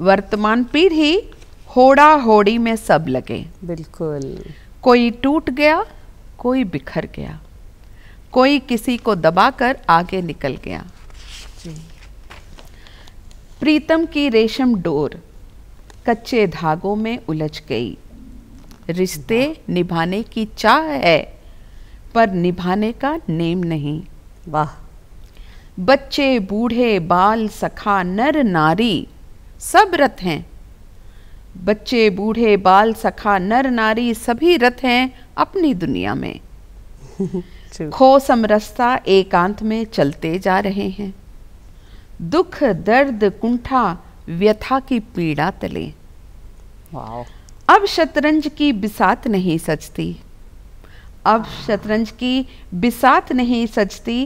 Speaker 2: वर्तमान पीढ़ी होड़ा होड़ी में सब लगे बिल्कुल कोई टूट गया कोई बिखर गया कोई किसी को दबाकर आगे निकल गया प्रीतम की रेशम डोर कच्चे धागों में उलझ गई रिश्ते निभाने की चाह है पर निभाने का नेम नहीं वाह बच्चे बूढ़े बाल सखा नर नारी सब रथ हैं बच्चे बूढ़े बाल सखा नर नारी सभी रथ हैं अपनी दुनिया में *laughs* खो समरसता एकांत में चलते जा रहे हैं दुख दर्द कुंठा व्यथा की पीड़ा तले अब शतरंज की बिसात नहीं सजती अब हाँ। शतरंज की बिसात नहीं सजती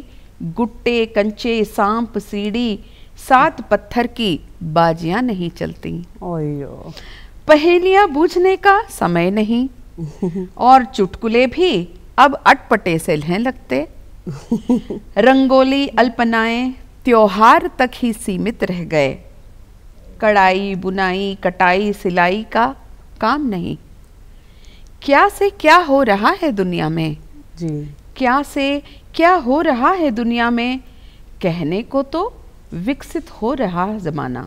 Speaker 2: गुट्टे कंचे सांप सीढ़ी सात पत्थर की बाजियां नहीं चलती पहेलियां बूझने का समय नहीं *laughs* और चुटकुले भी अब अटपटे से हैं लगते रंगोली अल्पनाएं त्योहार तक ही सीमित रह गए कढ़ाई बुनाई कटाई सिलाई का काम नहीं क्या से क्या हो रहा है दुनिया में जी क्या से क्या हो रहा है दुनिया में कहने को तो विकसित हो रहा ज़माना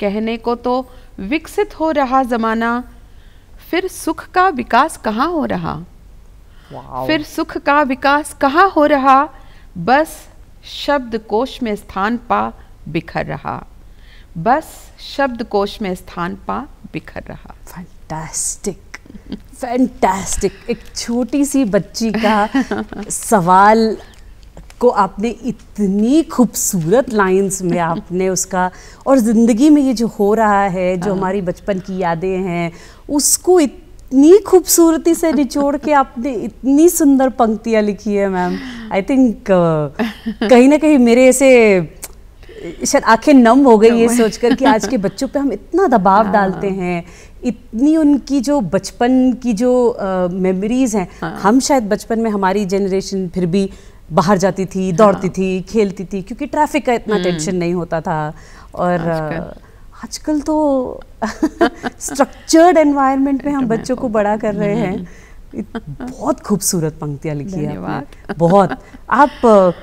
Speaker 2: कहने को तो विकसित हो रहा ज़माना फिर सुख का विकास कहाँ हो रहा फिर सुख का विकास कहाँ हो रहा बस शब्द कोश में स्थान पा बिखर रहा बस शब्द कोश में स्थान पा बिखर रहा फंटास्टिक
Speaker 1: फैंटास्टिक एक छोटी सी बच्ची का सवाल को आपने इतनी खूबसूरत लाइंस में आपने उसका और ज़िंदगी में ये जो हो रहा है जो हाँ। हमारी बचपन की यादें हैं उसको इतनी खूबसूरती से निचोड़ के आपने इतनी सुंदर पंक्तियाँ लिखी है मैम आई थिंक uh, कहीं ना कहीं मेरे ऐसे शायद आंखें नम हो गई ये सोचकर कि आज के बच्चों पे हम इतना दबाव हाँ। डालते हैं इतनी उनकी जो बचपन की जो मेमोरीज हैं हाँ। हम शायद बचपन में हमारी जनरेशन फिर भी बाहर जाती थी हाँ। दौड़ती हाँ। थी खेलती थी क्योंकि ट्रैफिक का इतना टेंशन हम्म। नहीं होता था और आजकल तो स्ट्रक्चर्ड *laughs* एनवायरनमेंट में हम *laughs* बच्चों को बड़ा कर रहे हैं हम्म। बहुत खूबसूरत पंक्तियाँ लिखी है बहुत आप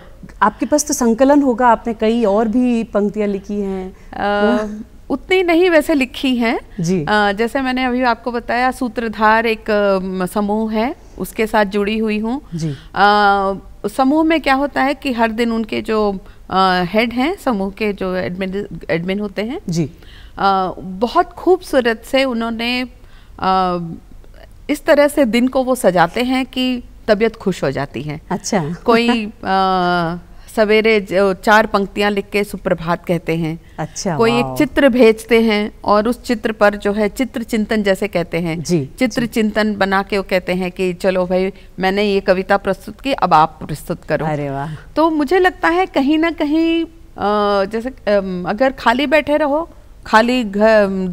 Speaker 1: आपके पास तो संकलन होगा आपने कई और भी पंक्तियाँ लिखी हैं उतनी नहीं वैसे लिखी हैं जी आ, जैसे मैंने अभी आपको बताया
Speaker 2: सूत्रधार एक समूह है उसके साथ जुड़ी हुई हूँ समूह में क्या होता है कि हर दिन उनके जो हेड हैं समूह के जो एडमिन एडमिन होते हैं जी आ, बहुत खूबसूरत से उन्होंने आ, इस तरह से दिन को वो सजाते हैं कि तबीयत खुश हो जाती है अच्छा कोई आ, *laughs* सवेरे चार पंक्तियां लिख के सुप्रभात कहते हैं अच्छा
Speaker 1: कोई एक चित्र
Speaker 2: भेजते हैं और उस चित्र पर जो है चित्र चिंतन जैसे कहते हैं जी चित्र जी. चिंतन बना के वो कहते हैं कि चलो भाई मैंने ये कविता प्रस्तुत की अब आप प्रस्तुत करो अरे वाह तो मुझे लगता है कहीं ना कहीं जैसे अगर खाली बैठे रहो खाली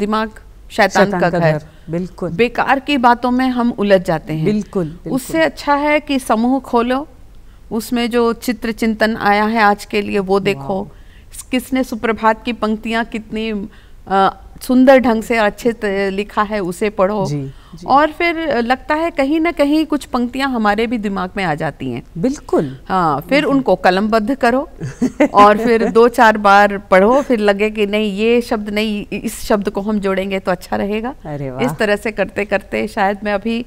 Speaker 2: दिमाग शैतान का घर बिल्कुल बेकार की बातों में हम उलझ जाते हैं बिल्कुल, बिल्कुल। उससे अच्छा है कि समूह खोलो उसमें जो चित्र चिंतन आया है आज के लिए वो देखो किसने सुप्रभात की पंक्तियाँ कितनी सुंदर ढंग से अच्छे लिखा है उसे पढ़ो जी, जी। और फिर लगता है कहीं ना कहीं कुछ पंक्तियां हमारे भी दिमाग में आ जाती हैं बिल्कुल हाँ फिर बिल्कुल। उनको कलमबद्ध करो *laughs* और फिर दो चार बार पढ़ो फिर लगे कि नहीं ये शब्द नहीं इस शब्द को हम जोड़ेंगे तो अच्छा रहेगा इस तरह से करते करते शायद मैं अभी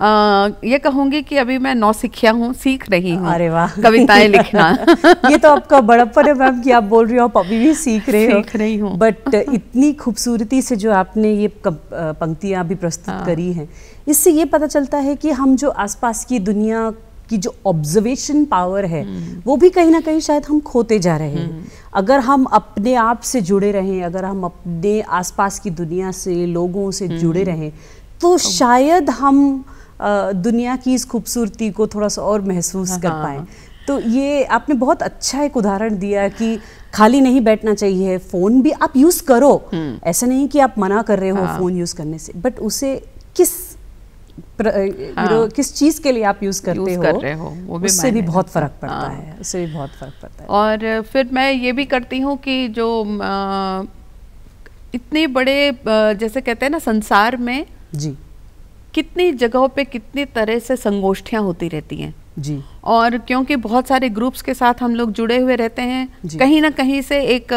Speaker 2: आ, ये कहूंगी कि अभी मैं नौ सिखिया हूँ सीख रही हूँ अरे वाह कविताएं लिखना
Speaker 1: *laughs* ये तो आपका बड़प्पन है मैम कि आप बोल रही हो आप अभी भी सीख रहे हो रही हूँ बट इतनी खूबसूरती से जो आपने ये पंक्तियाँ अभी प्रस्तुत हाँ। करी हैं इससे ये पता चलता है कि हम जो आसपास की दुनिया की जो ऑब्जर्वेशन पावर है हम्म। वो भी कहीं ना कहीं शायद हम खोते जा रहे हैं हम्म। अगर हम अपने आप से जुड़े रहें अगर हम अपने आसपास की दुनिया से लोगों से हम्म। जुड़े रहें तो, तो शायद हम दुनिया की इस खूबसूरती को थोड़ा सा और महसूस कर हाँ। पाएँ तो ये आपने बहुत अच्छा एक उदाहरण दिया कि खाली नहीं बैठना चाहिए फ़ोन भी आप यूज़ करो हम्म। ऐसा नहीं कि आप मना कर रहे हो हाँ। फ़ोन यूज़ करने से बट उसे किस हाँ। किस चीज़ के लिए आप यूज़ करते यूज हो, कर रहे हो वो भी उससे भी बहुत फ़र्क पड़ता हाँ। है उससे भी बहुत फ़र्क पड़ता है
Speaker 2: और फिर मैं ये भी करती हूँ कि जो इतने बड़े जैसे कहते हैं ना संसार में जी कितनी जगहों पे कितनी तरह से संगोष्ठियाँ होती रहती हैं जी और क्योंकि बहुत सारे ग्रुप्स के साथ हम लोग जुड़े हुए रहते हैं कहीं ना कहीं से एक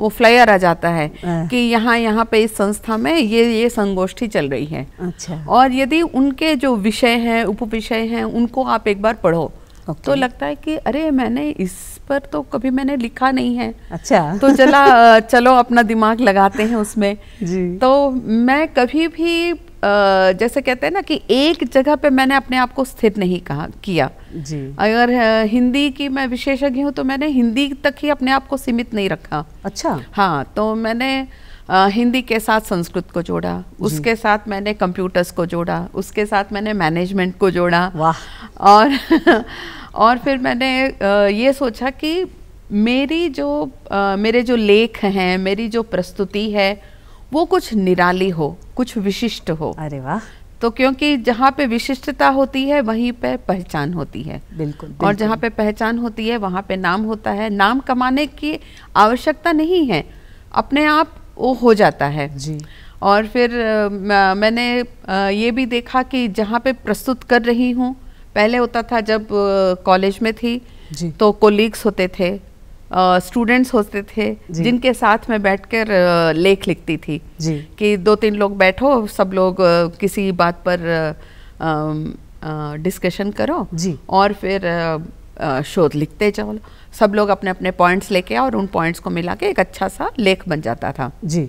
Speaker 2: वो फ्लायर आ जाता है कि यहाँ यहाँ पे इस संस्था में ये ये संगोष्ठी चल रही है अच्छा और यदि उनके जो विषय हैं उप विषय हैं उनको आप एक बार पढ़ो okay. तो लगता है कि अरे मैंने इस पर तो कभी मैंने लिखा नहीं है अच्छा तो चला *laughs* चलो अपना दिमाग लगाते हैं उसमें जी तो मैं कभी भी जैसे कहते हैं ना कि एक जगह पे मैंने अपने आप को स्थिर नहीं कहा किया जी अगर हिंदी की मैं विशेषज्ञ हूँ तो मैंने हिंदी तक ही अपने आप को सीमित नहीं रखा अच्छा हाँ तो मैंने हिंदी के साथ संस्कृत को जोड़ा उसके साथ मैंने कंप्यूटर्स को जोड़ा उसके साथ मैंने मैनेजमेंट को जोड़ा वाह और *laughs* और फिर मैंने ये सोचा कि मेरी जो मेरे जो लेख हैं मेरी जो प्रस्तुति है वो कुछ निराली हो कुछ विशिष्ट हो अरे वाह तो क्योंकि जहाँ पे विशिष्टता होती है वहीं पे पहचान होती है बिल्कुल, बिल्कुल। और जहाँ पे पहचान होती है वहाँ पे नाम होता है नाम कमाने की आवश्यकता नहीं है अपने आप वो हो जाता है जी और फिर आ, मैंने आ, ये भी देखा कि जहाँ पे प्रस्तुत कर रही हूँ पहले होता था जब कॉलेज में थी तो कोलीग्स होते थे स्टूडेंट्स होते थे जिनके साथ मैं बैठकर लेख लिखती थी कि दो तीन लोग बैठो सब लोग किसी बात पर डिस्कशन करो जी और फिर शोध लिखते जाओ सब लोग अपने अपने पॉइंट्स लेके और उन पॉइंट्स को मिला के एक अच्छा सा लेख बन जाता था जी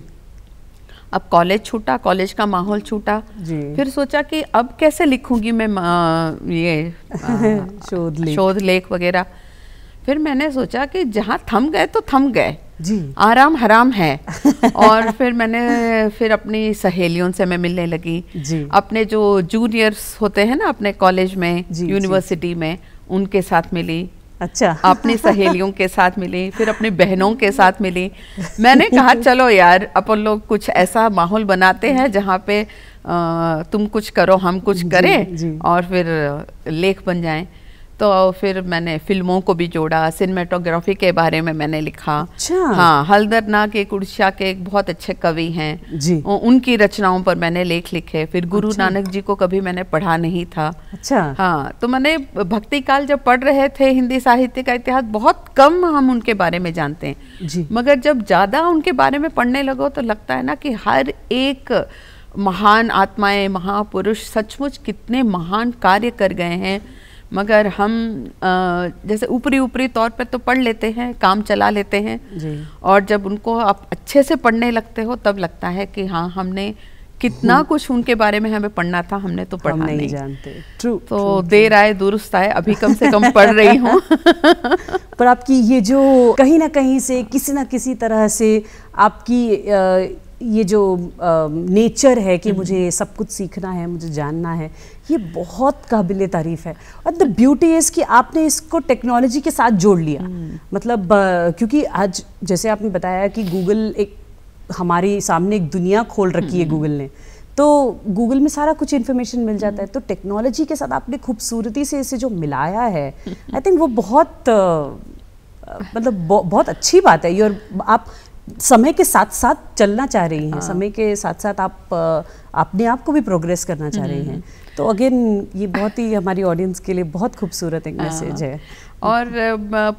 Speaker 2: अब कॉलेज छूटा कॉलेज का माहौल छूटा फिर सोचा कि अब कैसे लिखूंगी मैं ये आ, *laughs* शोध लेख शोध लेख वगैरह फिर मैंने सोचा कि जहाँ थम गए तो थम गए जी आराम हराम है *laughs* और फिर मैंने फिर अपनी सहेलियों से मैं मिलने लगी जी अपने जो जूनियर्स होते हैं ना अपने कॉलेज में यूनिवर्सिटी में उनके साथ मिली अच्छा अपनी सहेलियों के साथ मिली फिर अपनी बहनों के साथ मिली मैंने कहा *laughs* चलो यार अपन लोग कुछ ऐसा माहौल बनाते हैं जहाँ पे आ, तुम कुछ करो हम कुछ जी, करें जी। और फिर लेख बन जाएं तो फिर मैंने फिल्मों को भी जोड़ा सिनेमाटोग्राफी के बारे में मैंने लिखा अच्छा। हाँ हल्दरना के कुड़शा के एक बहुत अच्छे कवि हैं जी उनकी रचनाओं पर मैंने लेख लिखे फिर गुरु अच्छा। नानक जी को कभी मैंने पढ़ा नहीं था अच्छा हाँ तो मैंने भक्ति काल जब पढ़ रहे थे हिंदी साहित्य का इतिहास बहुत कम हम उनके बारे में जानते हैं जी मगर जब ज़्यादा उनके बारे में पढ़ने लगो तो लगता है ना कि हर एक महान आत्माएं महापुरुष सचमुच कितने महान कार्य कर गए हैं मगर हम जैसे ऊपरी ऊपरी तौर पर तो पढ़ लेते हैं काम चला लेते हैं और जब उनको आप अच्छे से पढ़ने लगते हो तब लगता है कि हाँ हमने कितना हम्म। कुछ उनके बारे में हमें पढ़ना था हमने तो पढ़ा हम नहीं, नहीं जानते
Speaker 1: ट्रू तो true, देर आए दुरुस्त आए अभी कम से कम पढ़ रही हूँ *laughs* पर आपकी ये जो कहीं ना कहीं से किसी ना किसी तरह से आपकी ये जो नेचर है कि मुझे हम्म। सब कुछ सीखना है मुझे जानना है ये बहुत काबिल तारीफ़ है और द ब्यूटी इज़ कि आपने इसको टेक्नोलॉजी के साथ जोड़ लिया हम्म। मतलब क्योंकि आज जैसे आपने बताया कि गूगल एक हमारे सामने एक दुनिया खोल रखी है गूगल हम्म। ने तो गूगल में सारा कुछ इन्फॉर्मेशन मिल जाता है हम्म। तो टेक्नोलॉजी के साथ आपने खूबसूरती से इसे जो मिलाया है आई हम्म। थिंक वो बहुत मतलब बहुत अच्छी बात है और आप समय के साथ साथ चलना चाह रही हैं हाँ। समय के साथ साथ आप अपने आप को भी प्रोग्रेस करना चाह रही हैं तो अगेन ये बहुत ही हमारी ऑडियंस के लिए बहुत खूबसूरत एक मैसेज हाँ। है
Speaker 2: और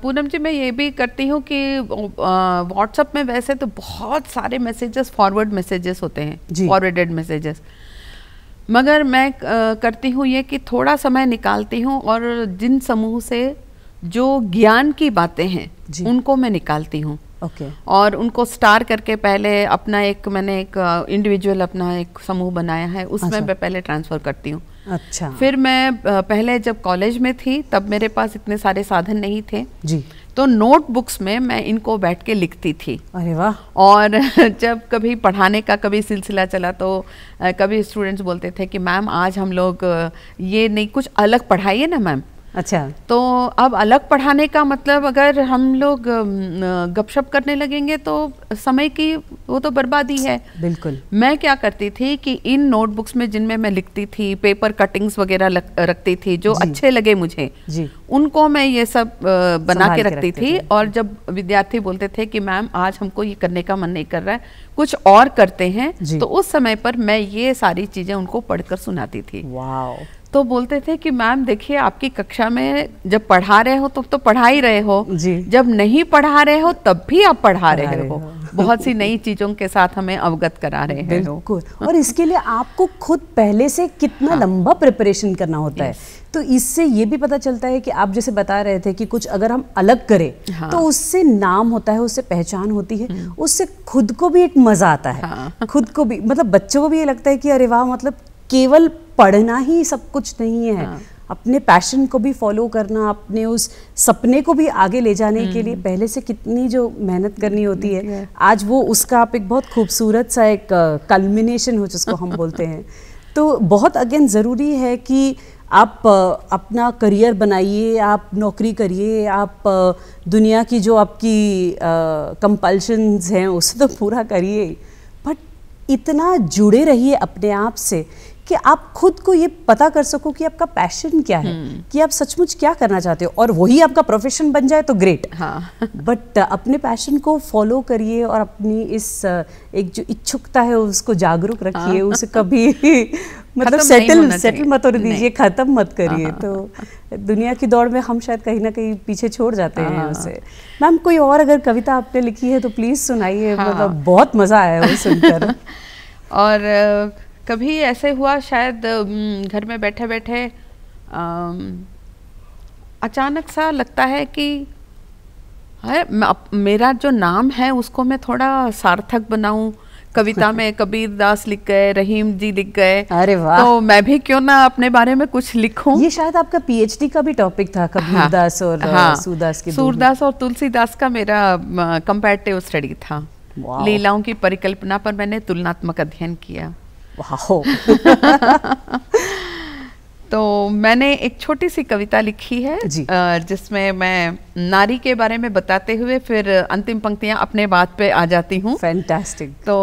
Speaker 2: पूनम जी मैं ये भी करती हूँ कि व्हाट्सअप में वैसे तो बहुत सारे मैसेजेस फॉरवर्ड मैसेजेस होते हैं फॉरवर्डेड मैसेजेस मगर मैं करती हूँ ये कि थोड़ा समय निकालती हूँ और जिन समूह से जो ज्ञान की बातें हैं उनको मैं निकालती हूँ ओके okay. और उनको स्टार करके पहले अपना एक मैंने एक इंडिविजुअल अपना एक समूह बनाया है उसमें अच्छा। मैं पहले ट्रांसफ़र करती हूँ अच्छा फिर मैं पहले जब कॉलेज में थी तब मेरे पास इतने सारे साधन नहीं थे जी तो नोटबुक्स में मैं इनको बैठ के लिखती थी अरे वाह और *laughs* जब कभी पढ़ाने का कभी सिलसिला चला तो कभी स्टूडेंट्स बोलते थे कि मैम आज हम लोग ये नहीं कुछ अलग पढ़ाइए ना मैम अच्छा तो अब अलग पढ़ाने का मतलब अगर हम लोग गपशप करने लगेंगे तो समय की वो तो बर्बादी है बिल्कुल मैं क्या करती थी कि इन नोटबुक्स में जिनमें मैं लिखती थी पेपर कटिंग्स वगैरह रखती थी जो अच्छे लगे मुझे जी उनको मैं ये सब बना के रखती थी और जब विद्यार्थी बोलते थे कि मैम आज हमको ये करने का मन नहीं कर रहा है कुछ और करते हैं तो उस समय पर मैं ये सारी चीजें उनको पढ़कर सुनाती थी तो बोलते थे कि मैम देखिए आपकी कक्षा में जब पढ़ा रहे हो तब तो, तो पढ़ा ही रहे हो जी जब नहीं पढ़ा रहे हो तब भी आप पढ़ा रहे, रहे हो बहुत सी नई चीजों के साथ हमें अवगत करा रहे हैं बिल्कुल
Speaker 1: और इसके लिए आपको खुद पहले से कितना हाँ। लंबा प्रिपरेशन करना होता है तो इससे ये भी पता चलता है कि आप जैसे बता रहे थे कि कुछ अगर हम अलग करें हाँ। तो उससे नाम होता है उससे पहचान होती है हम्म। उससे खुद को भी एक मज़ा आता है हाँ। खुद को भी मतलब बच्चों को भी ये लगता है कि अरे वाह मतलब केवल पढ़ना ही सब कुछ नहीं है हाँ। अपने पैशन को भी फॉलो करना अपने उस सपने को भी आगे ले जाने के लिए हम्म। पहले से कितनी जो मेहनत करनी होती है आज वो उसका आप एक बहुत खूबसूरत सा एक कल्मिनेशन हो जिसको हम बोलते हैं *laughs* तो बहुत अगेन ज़रूरी है कि आप अपना करियर बनाइए आप नौकरी करिए आप दुनिया की जो आपकी कंपल्शंस हैं उसे तो पूरा करिए बट इतना जुड़े रहिए अपने आप से कि आप खुद को ये पता कर सको कि आपका पैशन क्या है हम्म। कि आप सचमुच क्या करना चाहते हो और वही आपका प्रोफेशन बन जाए तो ग्रेट हाँ बट *laughs* uh, अपने पैशन को फॉलो करिए और अपनी इस uh, एक जो इच्छुकता है उसको जागरूक रखिए हाँ। उसे कभी *laughs* मतलब सेटल सेटल मत होने दीजिए खत्म मत करिए हाँ। तो दुनिया की दौड़ में हम शायद कहीं ना कहीं पीछे छोड़ जाते हैं हाँ। उसे मैम कोई और अगर कविता आपने लिखी है तो प्लीज़ सुनाइए हाँ। मतलब बहुत मज़ा आया है सुनकर *laughs* और कभी ऐसे हुआ शायद
Speaker 2: घर में बैठे बैठे अचानक सा लगता है कि है मेरा जो नाम है उसको मैं थोड़ा सार्थक बनाऊं कविता में *laughs* कबीर दास लिख गए रहीम जी लिख गए अरे वाह तो
Speaker 1: मैं भी क्यों ना अपने बारे में कुछ लिखूं ये शायद आपका पीएचडी का भी टॉपिक था कबीर हाँ, दास और हाँ, सूरदास की सूरदास
Speaker 2: और तुलसीदास का मेरा कंपेरेटिव स्टडी था
Speaker 1: लीलाओं
Speaker 2: की परिकल्पना पर मैंने तुलनात्मक अध्ययन किया वाहो *laughs* तो मैंने एक छोटी सी कविता लिखी है जिसमें मैं नारी के बारे में बताते हुए फिर अंतिम पंक्तियां अपने बात पे आ जाती हूँ फैंटास्टिक तो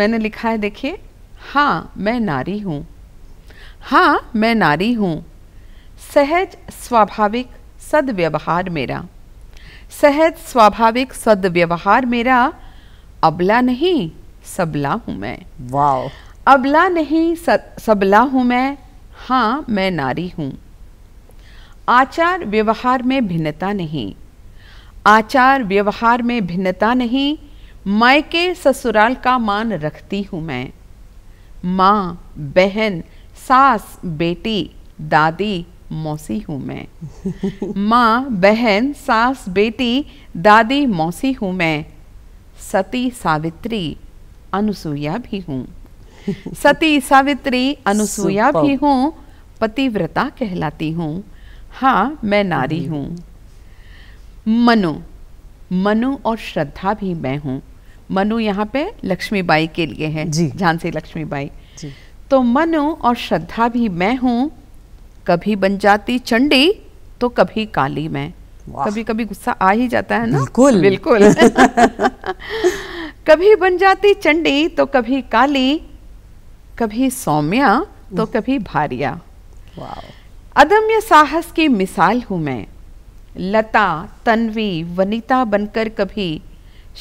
Speaker 2: मैंने लिखा है देखिए हाँ मैं नारी हूँ हाँ मैं नारी हूँ सहज स्वाभाविक सदव्यवहार मेरा सहज स्वाभाविक सदव्यवहार मेरा अबला नहीं सबला हूँ मैं वाह अबला नहीं सबला हूँ मैं हाँ मैं नारी हूँ आचार व्यवहार में भिन्नता नहीं आचार व्यवहार में भिन्नता नहीं मायके ससुराल का मान रखती हूँ मैं माँ बहन सास बेटी दादी मौसी हूँ मैं *laughs* माँ बहन सास बेटी दादी मौसी हूँ मैं सती सावित्री अनुसुईया भी हूँ *laughs* सती सावित्री अनुसुईया भी हूँ पतिव्रता कहलाती हूँ हाँ मैं नारी mm-hmm. हूँ मनु मनु और श्रद्धा भी मैं हूँ मनु यहाँ पे लक्ष्मीबाई के लिए है झांसी लक्ष्मीबाई तो मनु और श्रद्धा भी मैं हूँ कभी बन जाती चंडी तो कभी काली मैं कभी कभी गुस्सा आ ही जाता है ना बिल्कुल बिल्कुल *laughs* कभी बन जाती चंडी तो कभी काली कभी सौम्या तो हम्म। कभी भारिया अदम्य साहस की मिसाल हूँ मैं लता तन्वी वनिता बनकर कभी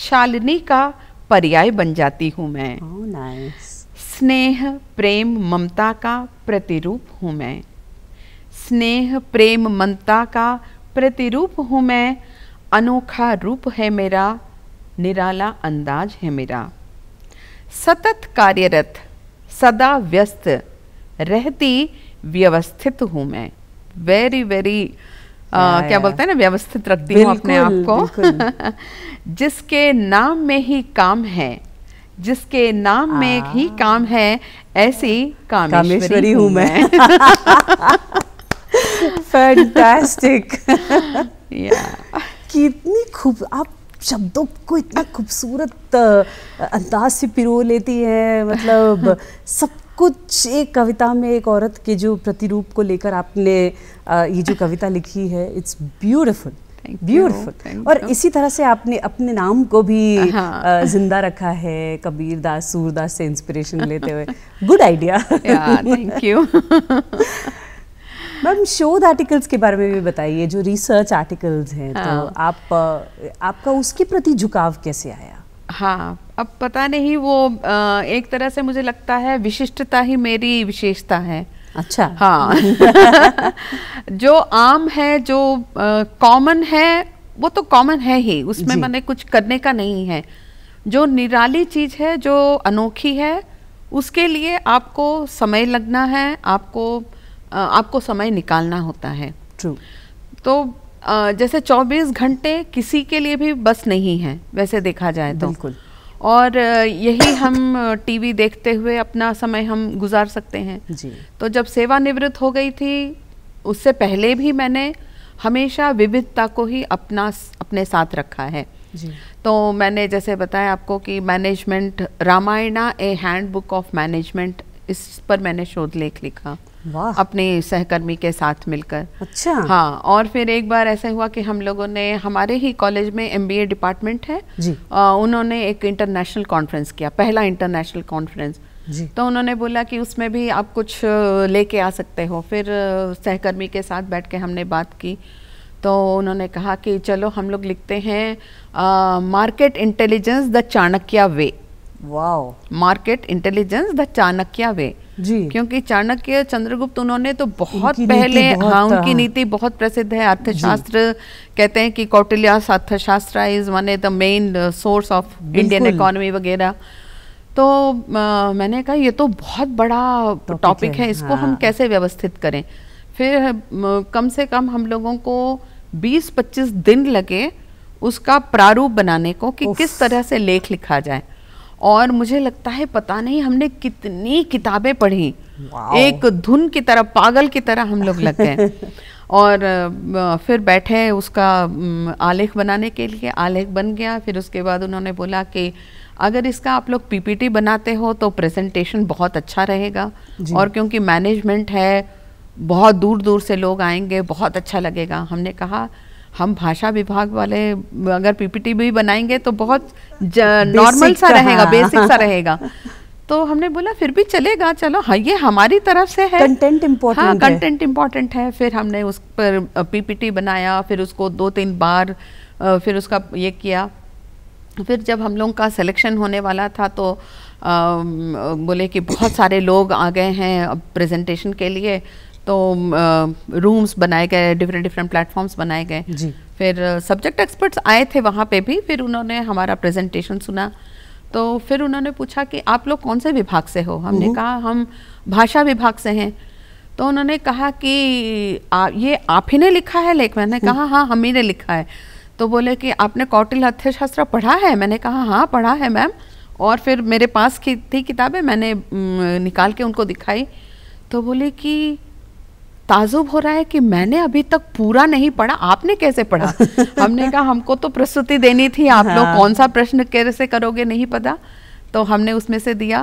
Speaker 2: शालिनी का पर्याय बन जाती हूँ मैं स्नेह प्रेम ममता का प्रतिरूप हूँ मैं स्नेह प्रेम ममता का प्रतिरूप हूँ मैं अनोखा रूप है मेरा निराला अंदाज है मेरा सतत कार्यरत सदा व्यस्त रहती व्यवस्थित हूँ मैं वेरी वेरी आ, या, क्या या, बोलते हैं ना व्यवस्थित रखती हूँ अपने आप को *laughs* जिसके नाम में ही काम है जिसके नाम आ, में ही काम है ऐसी कामेश्वरी, हूँ मैं
Speaker 1: फैंटास्टिक *laughs* *laughs* yeah. कितनी खूब आप शब्दों को इतना खूबसूरत अंदाज से पिरो लेती है मतलब *laughs* सब कुछ एक कविता में एक औरत के जो प्रतिरूप को लेकर आपने ये जो कविता लिखी है इट्स ब्यूटिफुल ब्यूटिफुल और इसी तरह से आपने अपने नाम को भी हाँ. जिंदा रखा है कबीर दास सूरदास से इंस्पिरेशन लेते हुए good idea thank you ma'am शोध आर्टिकल्स के बारे में भी बताइए जो रिसर्च आर्टिकल्स हैं तो हाँ। तो आप आपका उसके प्रति झुकाव कैसे आया हाँ अब
Speaker 2: पता नहीं वो एक तरह से मुझे लगता है विशिष्टता ही मेरी विशेषता है अच्छा हाँ *laughs* जो आम है जो कॉमन है वो तो कॉमन है ही उसमें मैंने कुछ करने का नहीं है जो निराली चीज़ है जो अनोखी है उसके लिए आपको समय लगना है आपको आपको समय निकालना होता है ट्रू तो जैसे 24 घंटे किसी के लिए भी बस नहीं है वैसे देखा जाए तो बिल्कुल और यही हम टीवी देखते हुए अपना समय हम गुजार सकते हैं जी तो जब सेवानिवृत्त हो गई थी उससे पहले भी मैंने हमेशा विविधता को ही अपना अपने साथ रखा है जी तो मैंने जैसे बताया आपको कि management Ramayana a hand book of management इस पर मैंने शोध लेख लिखा अपने सहकर्मी के साथ मिलकर अच्छा हाँ और फिर एक बार ऐसा हुआ कि हम लोगों ने हमारे ही कॉलेज में एमबीए डिपार्टमेंट है जी। आ, उन्होंने एक इंटरनेशनल कॉन्फ्रेंस किया पहला इंटरनेशनल कॉन्फ्रेंस तो उन्होंने बोला कि उसमें भी आप कुछ लेके आ सकते हो फिर सहकर्मी के साथ बैठ के हमने बात की तो उन्होंने कहा कि चलो हम लोग लिखते हैं market intelligence the Chanakya way market intelligence the Chanakya way जी क्योंकि चाणक्य चंद्रगुप्त उन्होंने तो बहुत पहले हाँ उनकी नीति बहुत प्रसिद्ध है अर्थशास्त्र कहते हैं कि Kautilya's Arthashastra is one the main source of Indian economy वगैरह तो आ, uh, मैंने कहा ये तो बहुत बड़ा टॉपिक है, है इसको हाँ। हम कैसे व्यवस्थित करें फिर uh, कम से कम हम लोगों को 20-25 दिन लगे उसका प्रारूप बनाने को कि किस तरह से लेख लिखा जाए और मुझे लगता है पता नहीं हमने कितनी किताबें पढ़ी एक धुन की तरह पागल की तरह हम लोग लग गए *laughs* और फिर बैठे उसका आलेख बनाने के लिए आलेख बन गया फिर उसके बाद उन्होंने बोला कि अगर इसका आप लोग पीपीटी बनाते हो तो प्रेजेंटेशन बहुत अच्छा रहेगा और क्योंकि मैनेजमेंट है बहुत दूर दूर से लोग आएंगे बहुत अच्छा लगेगा हमने कहा हम भाषा विभाग वाले अगर पीपीटी भी बनाएंगे तो बहुत नॉर्मल सा रहेगा बेसिक हाँ। सा रहेगा तो हमने बोला फिर भी चलेगा चलो हाँ ये हमारी तरफ से है कंटेंट
Speaker 1: इम्पोर्टेंट हाँ कंटेंट
Speaker 2: इम्पोर्टेंट है फिर हमने उस पर पीपीटी बनाया फिर उसको दो तीन बार फिर उसका ये किया फिर जब हम लोगों का सिलेक्शन होने वाला था तो आ, बोले कि बहुत सारे लोग आ गए हैं प्रेजेंटेशन के लिए तो रूम्स बनाए गए डिफरेंट डिफरेंट प्लेटफॉर्म्स बनाए गए फिर सब्जेक्ट एक्सपर्ट्स आए थे वहाँ पे भी फिर उन्होंने हमारा प्रेजेंटेशन सुना तो फिर उन्होंने पूछा कि आप लोग कौन से विभाग से हो हमने हम्म। कहा हम भाषा विभाग से हैं तो उन्होंने कहा कि आ, ये आप ही ने लिखा है लेख मैंने हम्म। कहा हाँ, हाँ हम ही ने लिखा है तो बोले कि आपने कौटिल अर्थशास्त्र पढ़ा है मैंने कहा हाँ पढ़ा है मैम और फिर मेरे पास की थी किताबें मैंने निकाल के उनको दिखाई तो बोले कि ताजुब हो रहा है कि मैंने अभी तक पूरा नहीं पढ़ा आपने कैसे पढ़ा *laughs* हमने कहा हमको तो प्रस्तुति देनी थी आप हाँ। लोग कौन सा प्रश्न कैसे करोगे नहीं पता तो हमने उसमें से दिया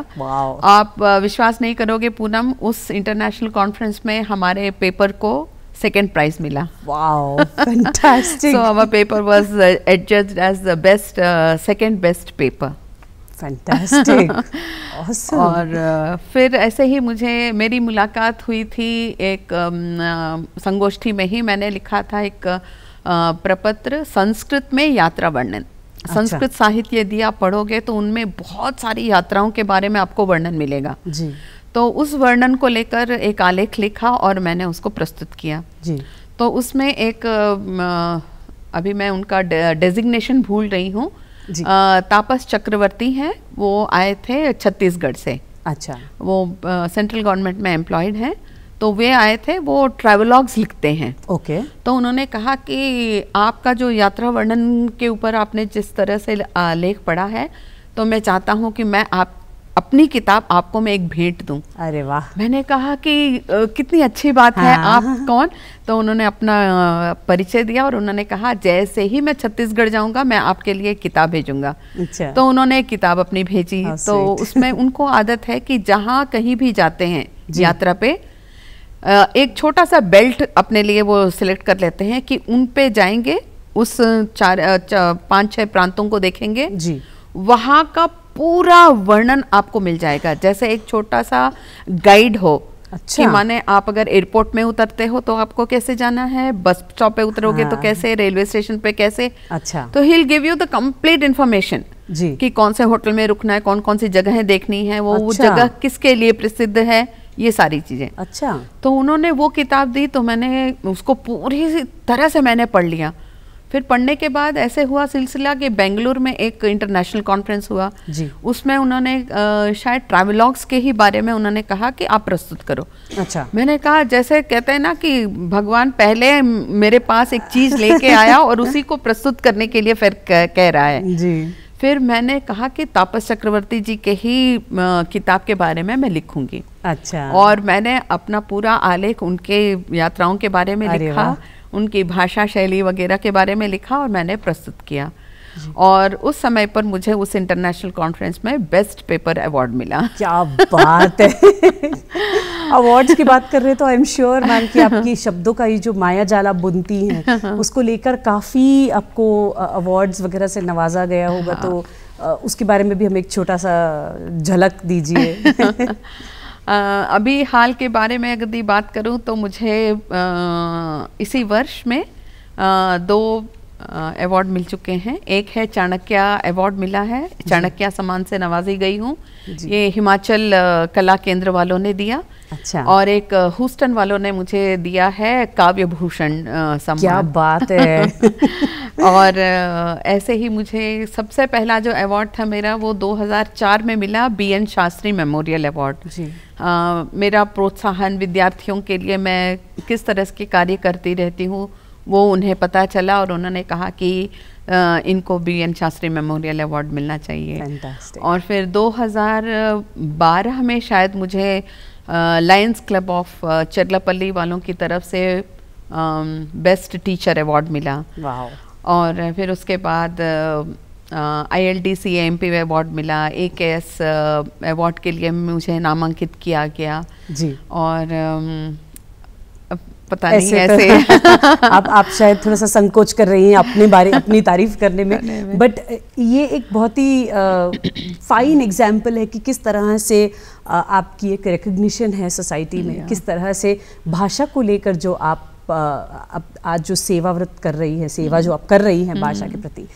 Speaker 2: आप विश्वास नहीं करोगे पूनम उस इंटरनेशनल कॉन्फ्रेंस में हमारे पेपर को सेकेंड प्राइज मिला wow paper was our as the best second best paper fantastic *laughs* awesome. और फिर ऐसे ही मुझे मेरी मुलाकात हुई थी एक संगोष्ठी में ही मैंने लिखा था एक प्रपत्र संस्कृत में यात्रा वर्णन अच्छा। संस्कृत साहित्य यदि आप पढ़ोगे तो उनमें बहुत सारी यात्राओं के बारे में आपको वर्णन मिलेगा जी तो उस वर्णन को लेकर एक आलेख लिखा और मैंने उसको प्रस्तुत किया जी तो उसमें एक अभी मैं उनका डेजिग्नेशन भूल रही हूँ तापस चक्रवर्ती हैं वो आए थे छत्तीसगढ़ से अच्छा वो सेंट्रल गवर्नमेंट में एम्प्लॉयड हैं तो वे आए थे वो ट्रैवलॉग्स लिखते हैं ओके okay. तो उन्होंने कहा कि आपका जो यात्रा वर्णन के ऊपर आपने जिस तरह से लेख पढ़ा है तो मैं चाहता हूँ कि मैं आप अपनी किताब आपको मैं एक भेंट दूं अरे वाह मैंने कहा कि आ, कितनी अच्छी बात हाँ, है आप कौन तो उन्होंने अपना परिचय दिया और उन्होंने कहा जैसे ही मैं छत्तीसगढ़ जाऊंगा मैं आपके लिए किताब भेजूंगा अच्छा। तो उन्होंने किताब अपनी भेजी हाँ, तो उसमें उनको आदत है कि जहाँ कहीं भी जाते हैं यात्रा पे एक छोटा सा बेल्ट अपने लिए वो सिलेक्ट कर लेते हैं कि उन पे जाएंगे उस चार पांच छह प्रांतों को देखेंगे जी वहाँ का पूरा वर्णन आपको मिल जाएगा जैसे एक छोटा सा गाइड हो अच्छा कि माने आप अगर एयरपोर्ट में उतरते हो तो आपको कैसे जाना है बस स्टॉप पे उतरोगे तो हाँ। तो कैसे रेलवे स्टेशन पे कैसे अच्छा तो ही give you the complete information जी कि कौन से होटल में रुकना है कौन कौन सी जगह देखनी है वो अच्छा। जगह किसके लिए प्रसिद्ध है ये सारी चीजें अच्छा तो उन्होंने वो किताब दी तो मैंने उसको पूरी तरह से मैंने पढ़ लिया फिर पढ़ने के बाद ऐसे हुआ सिलसिला कि बेंगलुरु में एक इंटरनेशनल कॉन्फ्रेंस हुआ जी उसमें उन्होंने शायद ट्रैवलॉग्स के ही बारे में उन्होंने कहा कि आप प्रस्तुत करो अच्छा मैंने कहा जैसे कहते हैं ना कि भगवान पहले मेरे पास एक चीज लेके *laughs* आया और उसी को प्रस्तुत करने के लिए फिर कह, कह रहा है जी फिर मैंने कहा कि तापस चक्रवर्ती जी के ही किताब के बारे में मैं लिखूंगी
Speaker 1: अच्छा और
Speaker 2: मैंने अपना पूरा आलेख उनके यात्राओं के बारे में लिखा उनकी भाषा शैली वगैरह के बारे में लिखा और मैंने प्रस्तुत किया और उस समय पर मुझे उस इंटरनेशनल कॉन्फ्रेंस में बेस्ट पेपर अवार्ड मिला क्या बात है
Speaker 1: अवार्ड्स *laughs* की बात कर रहे तो आई एम श्योर मैम कि आपकी *laughs* शब्दों का ये जो माया जाला बुनती है *laughs* उसको लेकर काफ़ी आपको अवार्ड्स वगैरह से नवाजा गया होगा हाँ। तो उसके बारे में भी हमें एक छोटा सा झलक दीजिए
Speaker 2: अभी हाल के बारे में यदि बात करूं तो मुझे इसी वर्ष में दो अवार्ड मिल चुके हैं एक है चाणक्य अवार्ड मिला है चाणक्य सम्मान से नवाजी गई हूँ ये हिमाचल कला केंद्र वालों ने दिया अच्छा और एक हूस्टन वालों ने मुझे दिया है काव्य भूषण सम्मान क्या बात है *laughs* और ऐसे ही मुझे सबसे पहला जो अवार्ड था मेरा वो 2004 में मिला बीएन शास्त्री मेमोरियल अवार्ड मेरा प्रोत्साहन विद्यार्थियों के लिए मैं किस तरह के कार्य करती रहती हूँ वो उन्हें पता चला और उन्होंने कहा कि आ, इनको B N Shastri memorial award मिलना चाहिए Fantastic. और फिर 2012 में शायद मुझे लायंस क्लब ऑफ चरलापल्ली वालों की तरफ से बेस्ट टीचर अवार्ड मिला wow. और फिर उसके बाद I L D C M P award मिला ए के एस अवार्ड के लिए मुझे नामांकित किया गया जी और um,
Speaker 1: पता ऐसे नहीं ऐसे *laughs* आप आप शायद थोड़ा सा संकोच कर रही हैं अपने बारे अपनी तारीफ करने में बट ये एक बहुत ही फाइन एग्जाम्पल है कि किस तरह से आ, आपकी एक रिकग्निशन है सोसाइटी में किस तरह से भाषा को लेकर जो आप अब आज जो सेवा व्रत कर रही है सेवा mm. जो आप कर रही हैं mm. भाषा के प्रति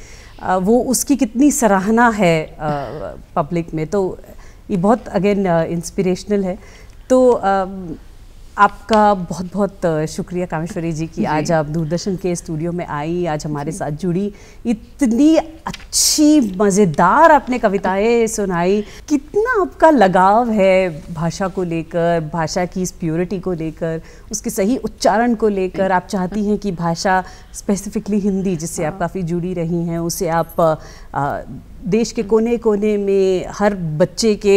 Speaker 1: वो उसकी कितनी सराहना है पब्लिक में तो ये बहुत अगेन इंस्पिरेशनल है तो आपका बहुत बहुत शुक्रिया कामेश्वरी जी की जी। आज आप दूरदर्शन के स्टूडियो में आई आज हमारे साथ जुड़ी इतनी अच्छी मज़ेदार आपने कविताएं सुनाई कितना आपका लगाव है भाषा को लेकर भाषा की इस प्योरिटी को लेकर उसके सही उच्चारण को लेकर आप चाहती हैं कि भाषा स्पेसिफिकली हिंदी जिससे आप हाँ। काफ़ी जुड़ी रही हैं उसे आप आ, देश के कोने कोने में हर बच्चे के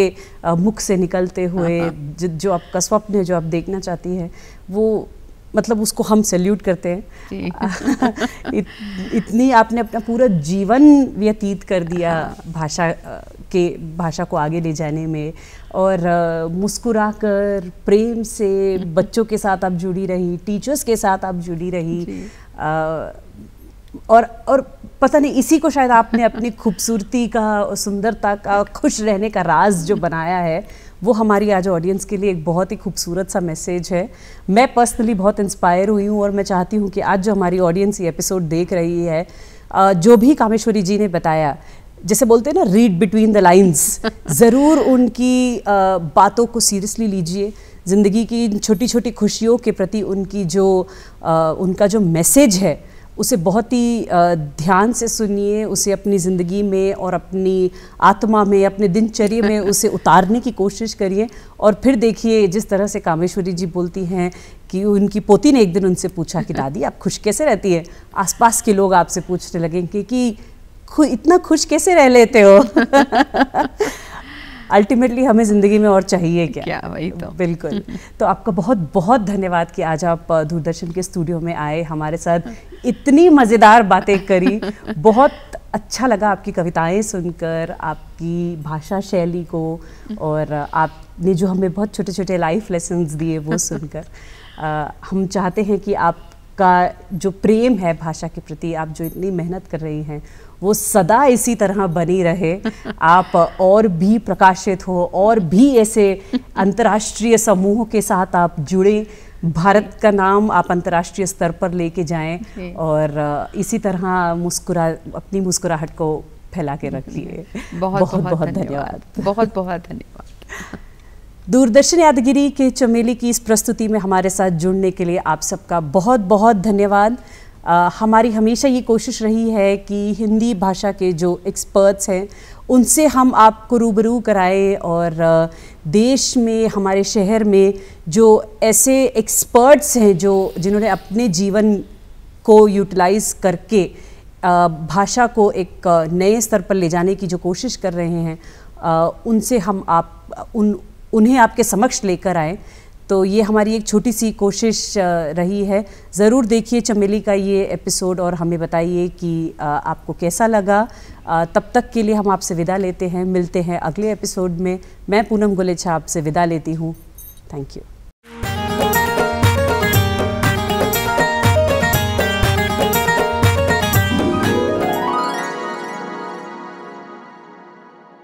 Speaker 1: मुख से निकलते हाँ, हुए हाँ। जो आपका स्वप्न है जो आप देखना चाहती है वो मतलब उसको हम सैल्यूट करते हैं *laughs* इत, इतनी आपने अपना पूरा जीवन व्यतीत कर दिया हाँ। भाषा के भाषा को आगे ले जाने में और मुस्कुरा कर प्रेम से *laughs* बच्चों के साथ आप जुड़ी रही टीचर्स के साथ आप जुड़ी रही और और पता नहीं इसी को शायद आपने *laughs* अपनी खूबसूरती का और सुंदरता का खुश रहने का राज जो बनाया है वो हमारी आज ऑडियंस के लिए एक बहुत ही खूबसूरत सा मैसेज है मैं पर्सनली बहुत इंस्पायर हुई हूँ और मैं चाहती हूँ कि आज जो हमारी ऑडियंस ये एपिसोड देख रही है जो भी कामेश्वरी जी ने बताया जैसे बोलते हैं ना रीड बिटवीन द लाइन्स ज़रूर उनकी बातों को सीरियसली लीजिए ज़िंदगी की छोटी छोटी खुशियों के प्रति उनकी जो उनका जो मैसेज है उसे बहुत ही ध्यान से सुनिए उसे अपनी ज़िंदगी में और अपनी आत्मा में अपने दिनचर्या में उसे *laughs* उतारने की कोशिश करिए और फिर देखिए जिस तरह से कामेश्वरी जी बोलती हैं कि उनकी पोती ने एक दिन उनसे पूछा कि दादी आप खुश कैसे रहती है आसपास के लोग आपसे पूछने लगेंगे कि, कि इतना खुश कैसे रह लेते हो *laughs* अल्टीमेटली हमें ज़िंदगी में और चाहिए क्या क्या वही तो बिल्कुल *laughs* तो आपका बहुत बहुत धन्यवाद कि आज आप दूरदर्शन के स्टूडियो में आए हमारे साथ इतनी मज़ेदार बातें करी *laughs* बहुत अच्छा लगा आपकी कविताएं सुनकर आपकी भाषा शैली को और आपने जो हमें बहुत छोटे छोटे लाइफ लेसन दिए वो *laughs* सुनकर आ, हम चाहते हैं कि आपका जो प्रेम है भाषा के प्रति आप जो इतनी मेहनत कर रही हैं वो सदा इसी तरह बनी रहे आप और भी प्रकाशित हो और भी ऐसे अंतर्राष्ट्रीय समूह के साथ आप जुड़े भारत का नाम आप अंतर्राष्ट्रीय स्तर पर लेके जाएं और इसी तरह मुस्कुरा अपनी मुस्कुराहट को फैला के लिए बहुत बहुत, बहुत धन्यवाद बहुत बहुत धन्यवाद दूरदर्शन यादगिरी के चमेली की इस प्रस्तुति में हमारे साथ जुड़ने के लिए आप सबका बहुत बहुत धन्यवाद आ, हमारी हमेशा ये कोशिश रही है कि हिंदी भाषा के जो एक्सपर्ट्स हैं उनसे हम आपको रूबरू कराएं और देश में हमारे शहर में जो ऐसे एक्सपर्ट्स हैं जो जिन्होंने अपने जीवन को यूटिलाइज़ करके भाषा को एक नए स्तर पर ले जाने की जो कोशिश कर रहे हैं उनसे हम आप उन उन्हें आपके समक्ष लेकर आएँ तो ये हमारी एक छोटी सी कोशिश रही है ज़रूर देखिए चमेली का ये एपिसोड और हमें बताइए कि आपको कैसा लगा तब तक के लिए हम आपसे विदा लेते हैं मिलते हैं अगले एपिसोड में मैं पूनम गुलेछा आपसे विदा लेती हूँ थैंक यू